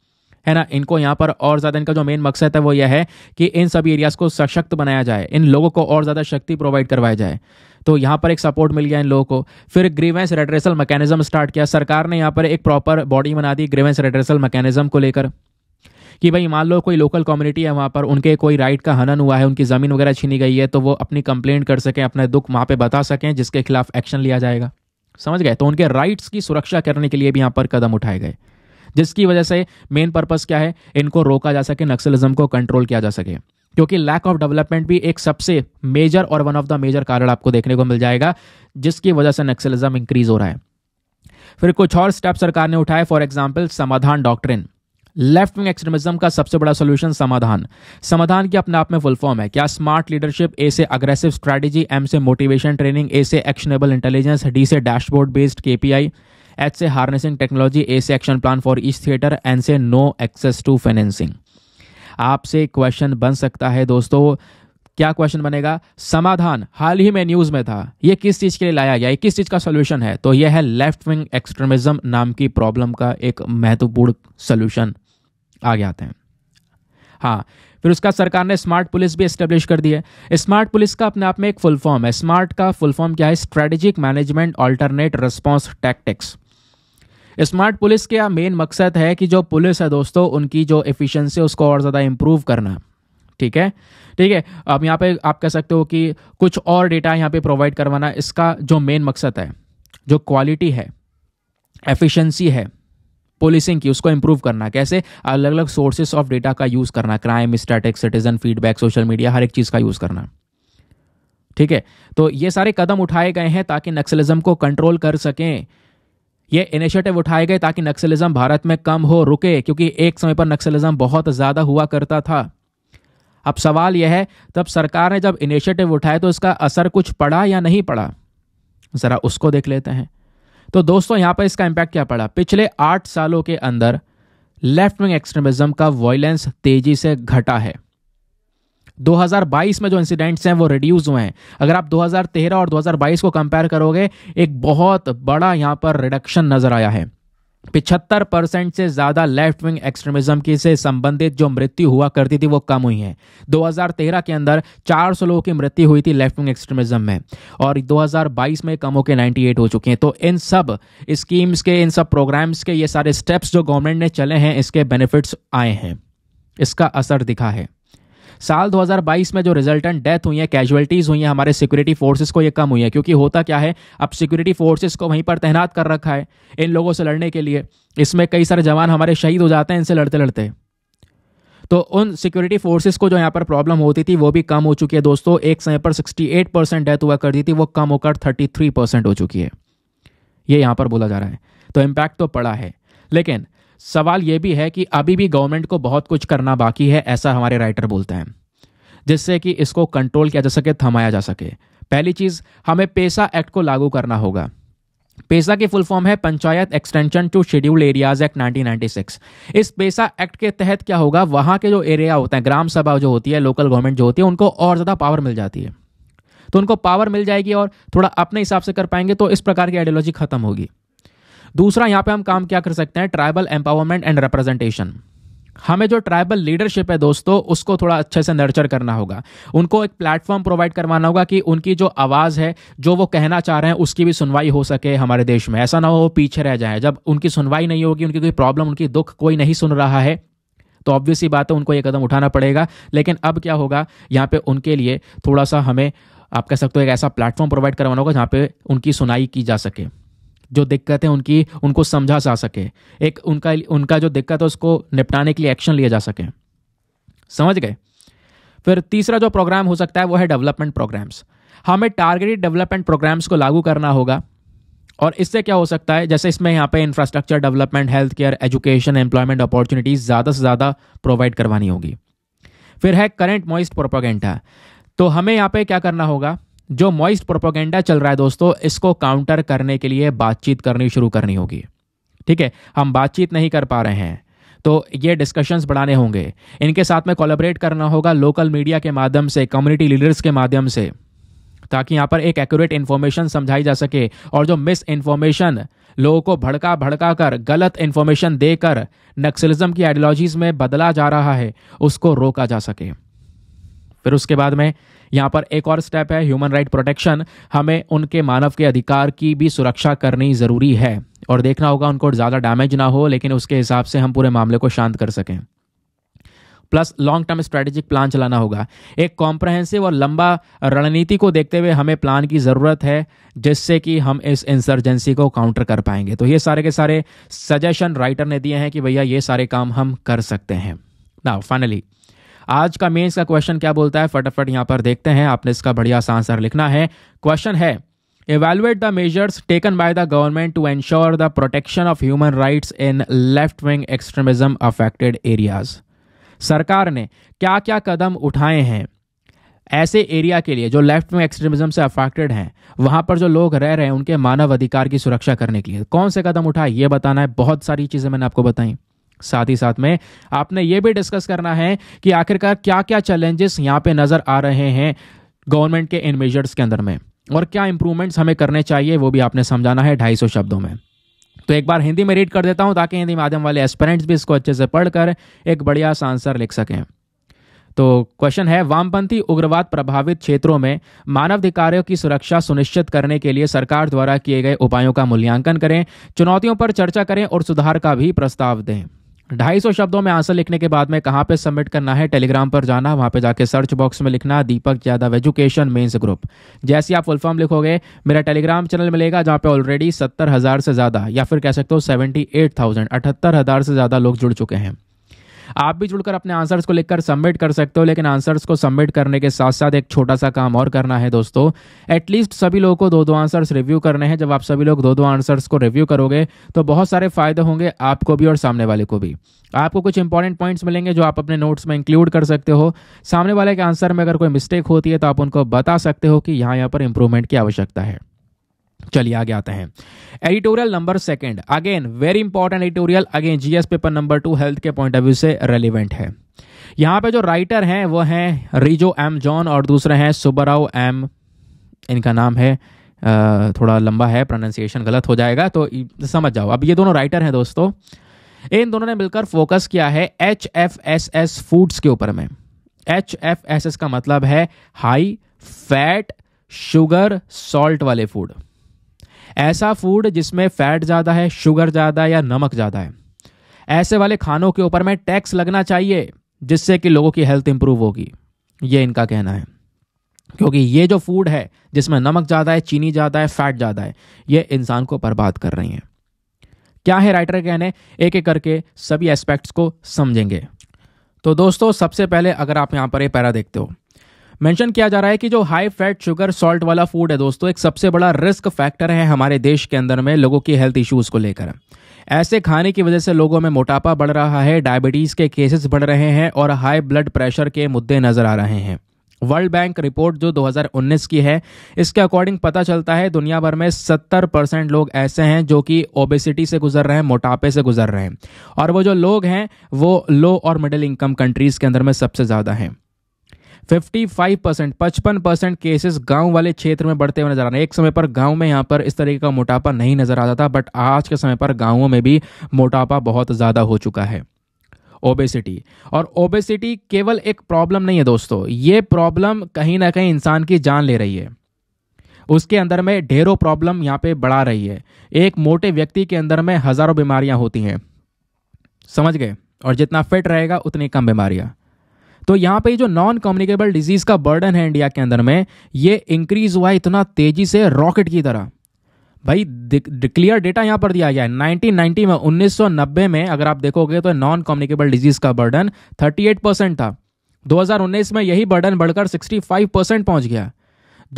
है ना इनको यहाँ पर और ज़्यादा इनका जो मेन मकसद है वो यह है कि इन सभी एरियाज़ को सशक्त बनाया जाए इन लोगों को और ज़्यादा शक्ति प्रोवाइड करवाया जाए तो यहाँ पर एक सपोर्ट मिल गया इन लोगों को फिर ग्रीवेंस रेड्रेसल मैकेनिज्म स्टार्ट किया सरकार ने यहाँ पर एक प्रॉपर बॉडी बना दी ग्रीवेंस रेड्रेसल मैकेनिज्म को लेकर कि भाई मान लो कोई लोकल कम्युनिटी है वहाँ पर उनके कोई राइट का हनन हुआ है उनकी ज़मीन वगैरह छीनी गई है तो वो अपनी कंप्लेंट कर सकें अपने दुख वहाँ पर बता सकें जिसके खिलाफ एक्शन लिया जाएगा समझ गए तो उनके राइट्स की सुरक्षा करने के लिए भी यहाँ पर कदम उठाए गए जिसकी वजह से मेन पर्पस क्या है इनको रोका जा सके नक्सलिज्म को कंट्रोल किया जा सके क्योंकि लैक ऑफ डेवलपमेंट भी एक सबसे मेजर और वन ऑफ द मेजर कारण आपको देखने को मिल जाएगा जिसकी वजह से नक्सलिज्म इंक्रीज हो रहा है फिर कुछ और स्टेप सरकार ने उठाए for example Samadhan doctrine left wing extremism का सबसे बड़ा सोल्यूशन समाधान समाधान की अपने आप में फुल फॉर्म है क्या स्मार्ट लीडरशिप ए से अग्रेसिव स्ट्रेटेजी एम से मोटिवेशन ट्रेनिंग ए से एक्शनेबल इंटेलिजेंस डी से डैशबोर्ड बेस्ड केपीआई एच से हार्नेसिंग टेक्नोलॉजी ए से action plan for east theatre N से नो एक्सेस टू फाइनेंसिंग आपसे क्वेश्चन बन सकता है दोस्तों क्या क्वेश्चन बनेगा समाधान हाल ही में न्यूज में था ये किस चीज के लिए लाया गया किस चीज का सोल्यूशन है तो यह है लेफ्ट विंग एक्सट्रीमिज्म नाम की प्रॉब्लम का एक महत्वपूर्ण सोल्यूशन आगे आते हैं हाँ फिर उसका सरकार ने स्मार्ट पुलिस भी एस्टेब्लिश कर दी है स्मार्ट पुलिस का अपने आप में एक फुल फॉर्म है स्मार्ट का फुल फॉर्म क्या है strategic management alternate response tactics smart police का मेन मकसद है कि जो पुलिस है दोस्तों उनकी जो एफिशिएंसी उसको और ज़्यादा इम्प्रूव करना ठीक है ठीक है अब यहाँ पे आप कह सकते हो कि कुछ और डेटा यहाँ पे प्रोवाइड करवाना इसका जो मेन मकसद है जो क्वालिटी है एफिशिएंसी है पोलिसिंग की उसको इंप्रूव करना कैसे अलग अलग सोर्सेस ऑफ डेटा का यूज़ करना crime static citizen feedback social media हर एक चीज़ का यूज़ करना ठीक है तो ये सारे कदम उठाए गए हैं ताकि नक्सलिज्म को कंट्रोल कर सकें ये इनिशिएटिव उठाए गए ताकि नक्सलिज्म भारत में कम हो रुके क्योंकि एक समय पर नक्सलिज्म बहुत ज़्यादा हुआ करता था अब सवाल यह है तब सरकार ने जब इनिशिएटिव उठाए तो इसका असर कुछ पड़ा या नहीं पड़ा ज़रा उसको देख लेते हैं तो दोस्तों यहां पर इसका इंपैक्ट क्या पड़ा पिछले आठ सालों के अंदर लेफ्ट विंग एक्सट्रीमिज्म का वॉयलेंस तेजी से घटा है 2022 में जो इंसिडेंट्स हैं वो रिड्यूस हुए हैं अगर आप 2013 और 2022 को कंपेयर करोगे एक बहुत बड़ा यहां पर रिडक्शन नजर आया है पिछहत्तर परसेंट से ज्यादा लेफ्ट विंग एक्सट्रीमिज्म की से संबंधित जो मृत्यु हुआ करती थी वो कम हुई है 2013 के अंदर 400 लोगों की मृत्यु हुई थी लेफ्ट विंग एक्सट्रीमिज्म में और 2022 में कम होकर 98 हो चुके हैं तो इन सब स्कीम्स के इन सब प्रोग्राम्स के ये सारे स्टेप्स जो गवर्नमेंट ने चले हैं इसके बेनिफिट्स आए हैं इसका असर दिखा है साल 2022 में जो रिजल्टेंट डेथ हुई है कैजुअलिटीज़ हुई है हमारे सिक्योरिटी फोर्सेस को ये कम हुई है क्योंकि होता क्या है अब सिक्योरिटी फोर्सेज को वहीं पर तैनात कर रखा है इन लोगों से लड़ने के लिए इसमें कई सारे जवान हमारे शहीद हो जाते हैं इनसे लड़ते लड़ते तो उन सिक्योरिटी फोर्सेस को जो यहाँ पर प्रॉब्लम होती थी वो भी कम हो चुकी है दोस्तों एक समय पर 68 परसेंट डेथ हुआ करती थी वो कम होकर 33 परसेंट हो चुकी है ये यहाँ पर बोला जा रहा है तो इम्पैक्ट तो पड़ा है लेकिन सवाल यह भी है कि अभी भी गवर्नमेंट को बहुत कुछ करना बाकी है ऐसा हमारे राइटर बोलते हैं जिससे कि इसको कंट्रोल किया जा सके थमाया जा सके पहली चीज़ हमें पेशा एक्ट को लागू करना होगा पेशा की फुल फॉर्म है panchayat extension to schedule areas act 1996 इस पेशा एक्ट के तहत क्या होगा वहां के जो एरिया होते हैं ग्राम सभा जो होती है लोकल गवर्नमेंट जो होती है उनको और ज़्यादा पावर मिल जाती है तो उनको पावर मिल जाएगी और थोड़ा अपने हिसाब से कर पाएंगे तो इस प्रकार की आइडियोलॉजी खत्म होगी दूसरा यहाँ पे हम काम क्या कर सकते हैं ट्राइबल एम्पावरमेंट एंड रिप्रेजेंटेशन हमें जो ट्राइबल लीडरशिप है दोस्तों उसको थोड़ा अच्छे से नर्चर करना होगा उनको एक प्लेटफॉर्म प्रोवाइड करवाना होगा कि उनकी जो आवाज़ है जो वो कहना चाह रहे हैं उसकी भी सुनवाई हो सके हमारे देश में ऐसा ना हो वो पीछे रह जाए जब उनकी सुनवाई नहीं होगी उनकी कोई प्रॉब्लम उनकी दुख कोई नहीं सुन रहा है तो ऑब्वियस ही बात है उनको ये कदम उठाना पड़ेगा लेकिन अब क्या होगा यहाँ पे उनके लिए थोड़ा सा हमें आप कह सकते हो एक ऐसा प्लेटफॉर्म प्रोवाइड करवाना होगा जहाँ पे उनकी सुनाई की जा सके जो दिक्कत है उनकी उनको समझा जा सके एक उनका उनका जो दिक्कत है उसको निपटाने के लिए एक्शन लिया जा सके समझ गए फिर तीसरा जो प्रोग्राम हो सकता है वो है डेवलपमेंट प्रोग्राम्स हमें टारगेटेड डेवलपमेंट प्रोग्राम्स को लागू करना होगा और इससे क्या हो सकता है जैसे इसमें यहाँ पे infrastructure development health care education employment opportunities ज़्यादा से ज़्यादा प्रोवाइड करवानी होगी फिर है करेंट मॉइस्ट प्रोपोगेंटा तो हमें यहाँ पे क्या करना होगा जो मॉइस्ट प्रोपोगेंडा चल रहा है दोस्तों इसको काउंटर करने के लिए बातचीत करनी शुरू करनी होगी ठीक है हम बातचीत नहीं कर पा रहे हैं तो ये डिस्कशंस बढ़ाने होंगे इनके साथ में कोलाबरेट करना होगा लोकल मीडिया के माध्यम से कम्युनिटी लीडर्स के माध्यम से ताकि यहाँ पर एक एक्यूरेट इन्फॉर्मेशन समझाई जा सके और जो मिस इन्फॉर्मेशन लोगों को भड़का भड़का कर गलत इन्फॉर्मेशन देकर नक्सलिज्म की आइडियोलॉजीज में बदला जा रहा है उसको रोका जा सके फिर उसके बाद में यहाँ पर एक और स्टेप है ह्यूमन राइट प्रोटेक्शन हमें उनके मानव के अधिकार की भी सुरक्षा करनी ज़रूरी है और देखना होगा उनको ज़्यादा डैमेज ना हो लेकिन उसके हिसाब से हम पूरे मामले को शांत कर सकें plus long term strategic plan चलाना होगा एक कॉम्प्रहेंसिव और लंबा रणनीति को देखते हुए हमें प्लान की ज़रूरत है जिससे कि हम इस इंसर्जेंसी को काउंटर कर पाएंगे तो ये सारे के सारे सजेशन राइटर ने दिए हैं कि भैया ये सारे काम हम कर सकते हैं ना फाइनली आज का मेन्स का क्वेश्चन क्या बोलता है फटाफट यहां पर देखते हैं आपने इसका बढ़िया सा आंसर लिखना है क्वेश्चन है evaluate the measures taken by the government to ensure the protection of human rights in left wing extremism affected areas सरकार ने क्या क्या कदम उठाए हैं ऐसे एरिया के लिए जो लेफ्ट विंग एक्सट्रीमिज्म से अफेक्टेड हैं वहां पर जो लोग रह रहे हैं उनके मानव अधिकार की सुरक्षा करने के लिए कौन से कदम उठाए ये बताना है बहुत सारी चीजें मैंने आपको बताई साथ ही साथ में आपने ये भी डिस्कस करना है कि आखिरकार क्या क्या चैलेंजेस यहाँ पे नज़र आ रहे हैं गवर्नमेंट के इन मेजर्स के अंदर में और क्या इंप्रूवमेंट्स हमें करने चाहिए वो भी आपने समझाना है ढाई सौ शब्दों में तो एक बार हिंदी में रीड कर देता हूँ ताकि हिंदी माध्यम वाले एस्पेरेंट्स भी इसको अच्छे से पढ़कर एक बढ़िया सा आंसर लिख सकें तो क्वेश्चन है वामपंथी उग्रवाद प्रभावित क्षेत्रों में मानवाधिकारों की सुरक्षा सुनिश्चित करने के लिए सरकार द्वारा किए गए उपायों का मूल्यांकन करें चुनौतियों पर चर्चा करें और सुधार का भी प्रस्ताव दें ढाई सौ शब्दों में आंसर लिखने के बाद में कहाँ पे सबमिट करना है टेलीग्राम पर जाना वहाँ पे जाके सर्च बॉक्स में लिखना Deepak Yadav education mains group जैसे आप फुल फॉर्म लिखोगे मेरा टेलीग्राम चैनल मिलेगा जहाँ पे ऑलरेडी सत्तर हज़ार से ज़्यादा या फिर कह सकते हो सेवेंटी एट थाउजेंड अठहत्तर हज़ार से ज़्यादा लोग जुड़ चुके हैं आप भी जुड़कर अपने आंसर्स को लिखकर सबमिट कर सकते हो लेकिन आंसर्स को सबमिट करने के साथ साथ एक छोटा सा काम और करना है दोस्तों एटलीस्ट सभी लोगों को दो दो आंसर्स रिव्यू करने हैं जब आप सभी लोग दो दो आंसर्स को रिव्यू करोगे तो बहुत सारे फायदे होंगे आपको भी और सामने वाले को भी आपको कुछ इंपॉर्टेंट पॉइंट्स मिलेंगे जो आप अपने नोट्स में इंक्लूड कर सकते हो सामने वाले के आंसर में अगर कोई मिस्टेक होती है तो आप उनको बता सकते हो कि यहाँ यहाँ पर इंप्रूवमेंट की आवश्यकता है चलिए आगे आते हैं editorial number second again very important editorial again GS paper number two health के पॉइंट ऑफ व्यू से रेलिवेंट है यहां पे जो राइटर हैं वो हैं रिजो एम जॉन और दूसरे हैं सुबराव एम इनका नाम है थोड़ा लंबा है प्रोनाउंसिएशन गलत हो जाएगा तो समझ जाओ अब ये दोनों राइटर हैं दोस्तों इन दोनों ने मिलकर फोकस किया है H F S S foods के ऊपर में एच एफ एस एस का मतलब है हाई फैट शुगर सॉल्ट वाले फूड ऐसा फूड जिसमें फैट ज़्यादा है शुगर ज़्यादा या नमक ज़्यादा है ऐसे वाले खानों के ऊपर में टैक्स लगना चाहिए जिससे कि लोगों की हेल्थ इंप्रूव होगी ये इनका कहना है क्योंकि ये जो फूड है जिसमें नमक ज़्यादा है चीनी ज़्यादा है फैट ज़्यादा है ये इंसान को बर्बाद कर रही हैं क्या है राइटर कहने एक एक करके सभी एस्पेक्ट्स को समझेंगे तो दोस्तों सबसे पहले अगर आप यहाँ पर ये पैरा देखते हो मेंशन किया जा रहा है कि जो हाई फैट शुगर सॉल्ट वाला फूड है दोस्तों एक सबसे बड़ा रिस्क फैक्टर है हमारे देश के अंदर में लोगों की हेल्थ इश्यूज़ को लेकर ऐसे खाने की वजह से लोगों में मोटापा बढ़ रहा है डायबिटीज़ के केसेस बढ़ रहे हैं और हाई ब्लड प्रेशर के मुद्दे नज़र आ रहे हैं वर्ल्ड बैंक रिपोर्ट जो 2019 की है इसके अकॉर्डिंग पता चलता है दुनिया भर में 70 परसेंट लोग ऐसे हैं जो कि ओबेसिटी से गुजर रहे हैं मोटापे से गुजर रहे हैं और वो जो लोग हैं वो लो और मिडिल इनकम कंट्रीज़ के अंदर में सबसे ज़्यादा हैं 55 परसेंट पचपन परसेंट केसेस गांव वाले क्षेत्र में बढ़ते हुए नजर आ रहे हैं एक समय पर गांव में यहाँ पर इस तरीके का मोटापा नहीं नजर आता था बट आज के समय पर गांवों में भी मोटापा बहुत ज़्यादा हो चुका है ओबेसिटी और ओबेसिटी केवल एक प्रॉब्लम नहीं है दोस्तों ये प्रॉब्लम कहीं ना कहीं इंसान की जान ले रही है उसके अंदर में ढेरों प्रॉब्लम यहाँ पे बढ़ा रही है एक मोटे व्यक्ति के अंदर में हज़ारों बीमारियाँ होती हैं समझ गए और जितना फिट रहेगा उतनी कम बीमारियाँ तो यहाँ पे जो नॉन कम्युनिकेबल डिजीज का बर्डन है इंडिया के अंदर में ये इंक्रीज हुआ इतना तेजी से रॉकेट की तरह भाई क्लियर डेटा यहाँ पर दिया गया है 1990 में 1990 में अगर आप देखोगे तो नॉन कम्युनिकेबल डिजीज का बर्डन 38 परसेंट था 2019 में यही बर्डन बढ़कर 65 परसेंट पहुँच गया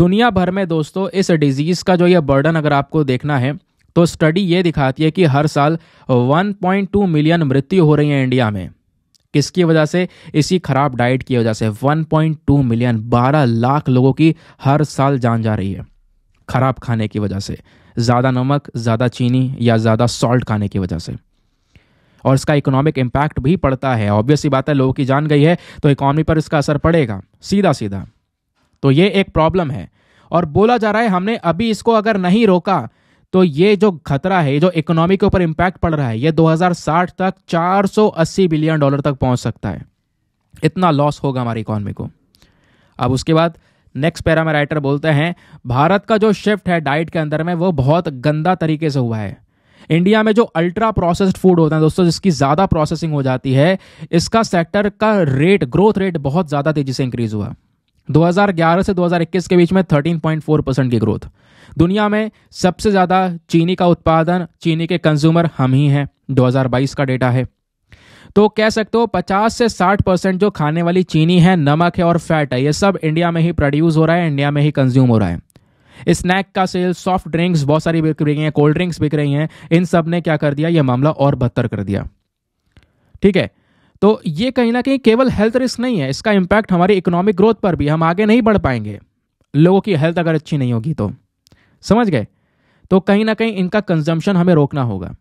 दुनिया भर में दोस्तों इस डिजीज़ का जो ये बर्डन अगर आपको देखना है तो स्टडी ये दिखाती है कि हर साल 1.2 मिलियन मृत्यु हो रही है इंडिया में किसकी वजह से इसी खराब डाइट की वजह से 1.2 मिलियन 12 लाख लोगों की हर साल जान जा रही है खराब खाने की वजह से ज़्यादा नमक ज़्यादा चीनी या ज़्यादा सॉल्ट खाने की वजह से और इसका इकोनॉमिक इम्पैक्ट भी पड़ता है ऑब्वियस ही बात है लोगों की जान गई है तो इकॉनमी पर इसका असर पड़ेगा सीधा सीधा तो ये एक प्रॉब्लम है और बोला जा रहा है हमने अभी इसको अगर नहीं रोका तो ये जो खतरा है जो इकोनॉमी के ऊपर इम्पैक्ट पड़ रहा है ये 2060 तक 480 बिलियन डॉलर तक पहुंच सकता है इतना लॉस होगा हमारी इकोनॉमी को अब उसके बाद नेक्स्ट पैरा में राइटर बोलते हैं भारत का जो शिफ्ट है डाइट के अंदर में वो बहुत गंदा तरीके से हुआ है इंडिया में जो अल्ट्रा प्रोसेस्ड फूड होता है दोस्तों जिसकी ज़्यादा प्रोसेसिंग हो जाती है इसका सेक्टर का रेट ग्रोथ रेट बहुत ज़्यादा तेज़ी से इंक्रीज हुआ 2011 से 2021 के बीच में 13.4 परसेंट की ग्रोथ दुनिया में सबसे ज़्यादा चीनी का उत्पादन चीनी के कंज्यूमर हम ही हैं 2022 का डेटा है तो कह सकते हो 50 से 60 परसेंट जो खाने वाली चीनी है नमक है और फैट है ये सब इंडिया में ही प्रोड्यूस हो रहा है इंडिया में ही कंज्यूम हो रहा है स्नैक का सेल सॉफ्ट ड्रिंक्स बहुत सारी बिक रही हैं कोल्ड ड्रिंक्स बिक रही हैं इन सब ने क्या कर दिया ये मामला और बदतर कर दिया ठीक है तो ये कहीं ना कहीं केवल हेल्थ रिस्क नहीं है इसका इम्पैक्ट हमारी इकोनॉमिक ग्रोथ पर भी हम आगे नहीं बढ़ पाएंगे लोगों की हेल्थ अगर अच्छी नहीं होगी तो समझ गए तो कहीं ना कहीं इनका कंजम्पशन हमें रोकना होगा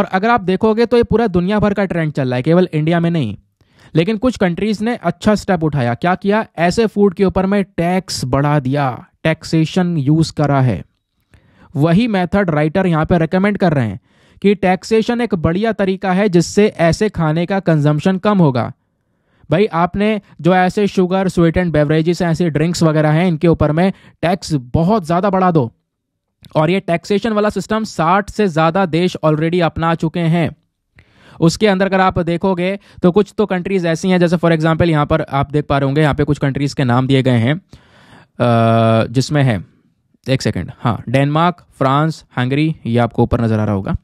और अगर आप देखोगे तो ये पूरा दुनिया भर का ट्रेंड चल रहा है केवल इंडिया में नहीं लेकिन कुछ कंट्रीज़ ने अच्छा स्टेप उठाया क्या किया ऐसे फूड के ऊपर में टैक्स बढ़ा दिया टैक्सेशन यूज़ करा है वही मेथड राइटर यहां पे रेकमेंड कर रहे हैं कि टैक्सेशन एक बढ़िया तरीका है जिससे ऐसे खाने का कंजम्पशन कम होगा भाई आपने जो ऐसे शुगर स्वीट एंड बेवरेजेस ऐसे ड्रिंक्स वगैरह हैं इनके ऊपर में टैक्स बहुत ज़्यादा बढ़ा दो और ये टैक्सेशन वाला सिस्टम 60 से ज़्यादा देश ऑलरेडी अपना चुके हैं उसके अंदर अगर आप देखोगे तो कुछ तो कंट्रीज़ ऐसी हैं जैसे फॉर एग्जाम्पल यहाँ पर आप देख पा रहे होंगे यहाँ पे कुछ कंट्रीज़ के नाम दिए गए हैं जिसमें है एक सेकेंड हाँ डेनमार्क फ्रांस हंगरी ये आपको ऊपर नज़र आ रहा होगा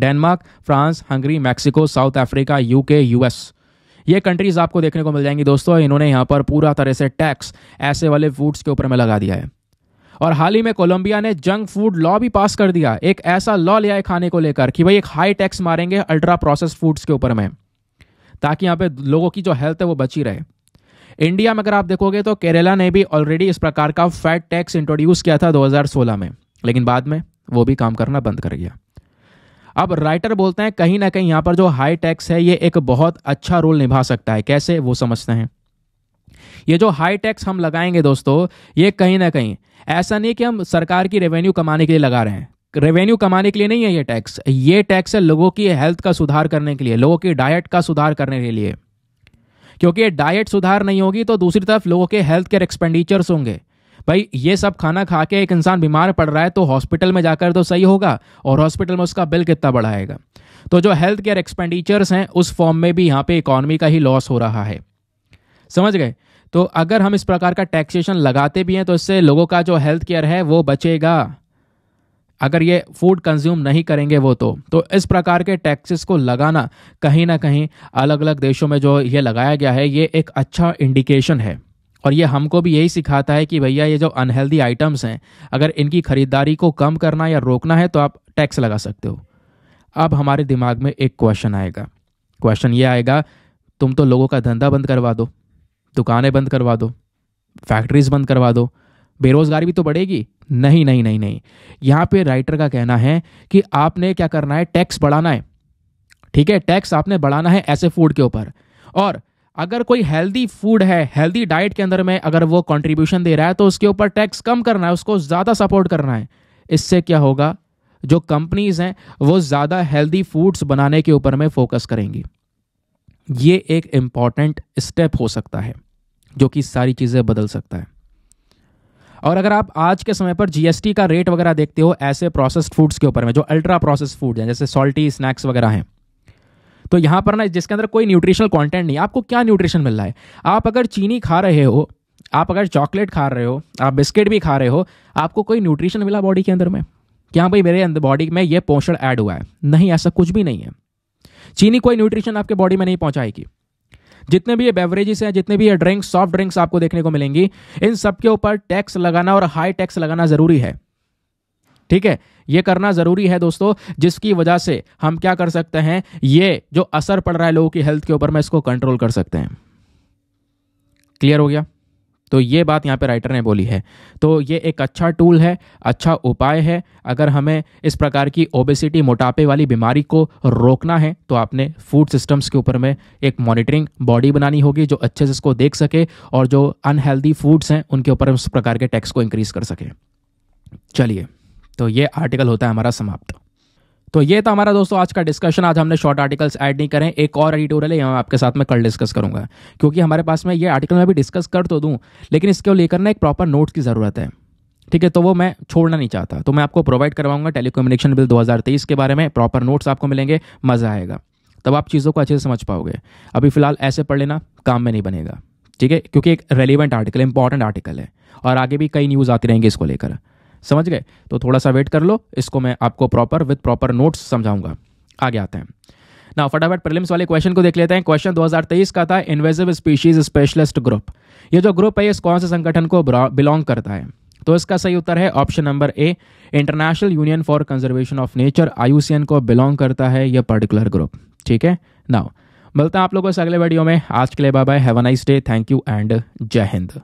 Denmark France Hungary Mexico South Africa UK US ये कंट्रीज़ आपको देखने को मिल जाएंगी दोस्तों इन्होंने यहाँ पर पूरा तरह से टैक्स ऐसे वाले फूड्स के ऊपर में लगा दिया है और हाल ही में कोलंबिया ने जंक फूड लॉ भी पास कर दिया एक ऐसा लॉ लिया है खाने को लेकर कि भाई एक हाई टैक्स मारेंगे अल्ट्रा प्रोसेस फूड्स के ऊपर में ताकि यहाँ पे लोगों की जो हेल्थ है वो बची रहे इंडिया में अगर आप देखोगे तो केरला ने भी ऑलरेडी इस प्रकार का फैट टैक्स इंट्रोड्यूस किया था 2016 में लेकिन बाद में वो भी काम करना बंद कर गया अब राइटर बोलते हैं कहीं ना कहीं यहां पर जो हाई टैक्स है ये एक बहुत अच्छा रोल निभा सकता है कैसे वो समझते हैं ये जो हाई टैक्स हम लगाएंगे दोस्तों ये कहीं ना कहीं ऐसा नहीं कि हम सरकार की रेवेन्यू कमाने के लिए लगा रहे हैं रेवेन्यू कमाने के लिए नहीं है ये टैक्स ये टैक्स है लोगों की हेल्थ का सुधार करने के लिए लोगों की डाइट का सुधार करने के लिए क्योंकि डाइट सुधार नहीं होगी तो दूसरी तरफ लोगों के हेल्थ केयर एक्सपेंडिचर्स होंगे भाई ये सब खाना खा के एक इंसान बीमार पड़ रहा है तो हॉस्पिटल में जाकर तो सही होगा और हॉस्पिटल में उसका बिल कितना बढ़ाएगा तो जो हेल्थ केयर एक्सपेंडिचर्स हैं उस फॉर्म में भी यहाँ पे इकोनॉमी का ही लॉस हो रहा है समझ गए तो अगर हम इस प्रकार का टैक्सेशन लगाते भी हैं तो इससे लोगों का जो हेल्थ केयर है वो बचेगा अगर ये फूड कंज्यूम नहीं करेंगे वो तो तो इस प्रकार के टैक्सेस को लगाना कहीं ना कहीं अलग अलग देशों में जो ये लगाया गया है ये एक अच्छा इंडिकेशन है और ये हमको भी यही सिखाता है कि भैया ये जो अनहेल्दी आइटम्स हैं अगर इनकी ख़रीदारी को कम करना या रोकना है तो आप टैक्स लगा सकते हो अब हमारे दिमाग में एक क्वेश्चन आएगा क्वेश्चन ये आएगा तुम तो लोगों का धंधा बंद करवा दो दुकानें बंद करवा दो फैक्ट्रीज़ बंद करवा दो बेरोज़गारी भी तो बढ़ेगी नहीं नहीं नहीं नहीं यहाँ पे राइटर का कहना है कि आपने क्या करना है टैक्स बढ़ाना है ठीक है टैक्स आपने बढ़ाना है ऐसे फूड के ऊपर और अगर कोई हेल्दी फूड है हेल्दी डाइट के अंदर में अगर वो कंट्रीब्यूशन दे रहा है तो उसके ऊपर टैक्स कम करना है उसको ज़्यादा सपोर्ट करना है इससे क्या होगा जो कंपनीज हैं वो ज़्यादा हेल्दी फूड्स बनाने के ऊपर में फोकस करेंगी ये एक इम्पॉर्टेंट स्टेप हो सकता है जो कि सारी चीज़ें बदल सकता है और अगर आप आज के समय पर जीएसटी का रेट वगैरह देखते हो ऐसे प्रोसेस्ड फूड्स के ऊपर में जो अल्ट्रा प्रोसेस्ड फूड हैं जैसे सॉल्टी स्नैक्स वगैरह हैं तो यहाँ पर ना जिसके अंदर कोई न्यूट्रिशनल कॉन्टेंट नहीं आपको क्या न्यूट्रिशन मिल रहा है आप अगर चीनी खा रहे हो आप अगर चॉकलेट खा रहे हो आप बिस्किट भी खा रहे हो आपको कोई न्यूट्रिशन मिला बॉडी के अंदर में क्या हाँ भाई मेरे अंदर बॉडी में ये पोषण ऐड हुआ है नहीं ऐसा कुछ भी नहीं है चीनी कोई न्यूट्रिशन आपके बॉडी में नहीं पहुंचाएगी जितने भी ये बेवरेजेस हैं जितने भी ये ड्रिंक्स सॉफ्ट ड्रिंक्स आपको देखने को मिलेंगी इन सब के ऊपर टैक्स लगाना और हाई टैक्स लगाना ज़रूरी है ठीक है ये करना ज़रूरी है दोस्तों जिसकी वजह से हम क्या कर सकते हैं ये जो असर पड़ रहा है लोगों की हेल्थ के ऊपर में इसको कंट्रोल कर सकते हैं क्लियर हो गया तो ये बात यहाँ पे राइटर ने बोली है तो ये एक अच्छा टूल है अच्छा उपाय है अगर हमें इस प्रकार की ओबेसिटी मोटापे वाली बीमारी को रोकना है तो आपने फूड सिस्टम्स के ऊपर में एक मॉनिटरिंग बॉडी बनानी होगी जो अच्छे से इसको देख सके और जो अनहेल्दी फूड्स हैं उनके ऊपर उस प्रकार के टैक्स को इंक्रीज कर सके चलिए तो ये आर्टिकल होता है हमारा समाप्त तो ये था हमारा दोस्तों आज का डिस्कशन आज हमने शॉर्ट आर्टिकल्स ऐड नहीं करें एक और एडिटोरियल है आपके साथ में कल डिस्कस करूंगा क्योंकि हमारे पास में ये आर्टिकल मैं भी डिस्कस कर तो दूँ लेकिन इसके लेकर ना एक प्रॉपर नोट्स की ज़रूरत है ठीक है तो वो मैं छोड़ना नहीं चाहता तो मैं आपको प्रोवाइड करवाऊंगा टेलीकम्युनिकेशन बिल दो के बारे में प्रॉपर नोट्स आपको मिलेंगे मज़ा आएगा तब आप चीज़ों को अच्छे से समझ पाओगे अभी फिलहाल ऐसे पढ़ लेना काम में नहीं बनेगा ठीक है क्योंकि एक रेलिवेंट आर्टिकल इंपॉर्टेंट आर्टिकल है और आगे भी कई न्यूज़ आती रहेंगी इसको लेकर समझ गए तो थोड़ा सा वेट कर लो इसको मैं आपको प्रॉपर विद प्रॉपर नोट्स समझाऊंगा आगे आते हैं ना फटाफट प्रिलिम्स वाले क्वेश्चन को देख लेते हैं क्वेश्चन 2023 का था इन्वेजिव स्पीशीज स्पेशलिस्ट ग्रुप ये जो ग्रुप है इस कौन से संगठन को बिलोंग करता है तो इसका सही उत्तर है option number A international union for conservation of nature IUCN को बिलोंग करता है यह पर्टिकुलर ग्रुप ठीक है नाउ मिलते हैं आप लोगों से अगले वीडियो में आज के लिए bye bye have a nice day thank you and जय हिंद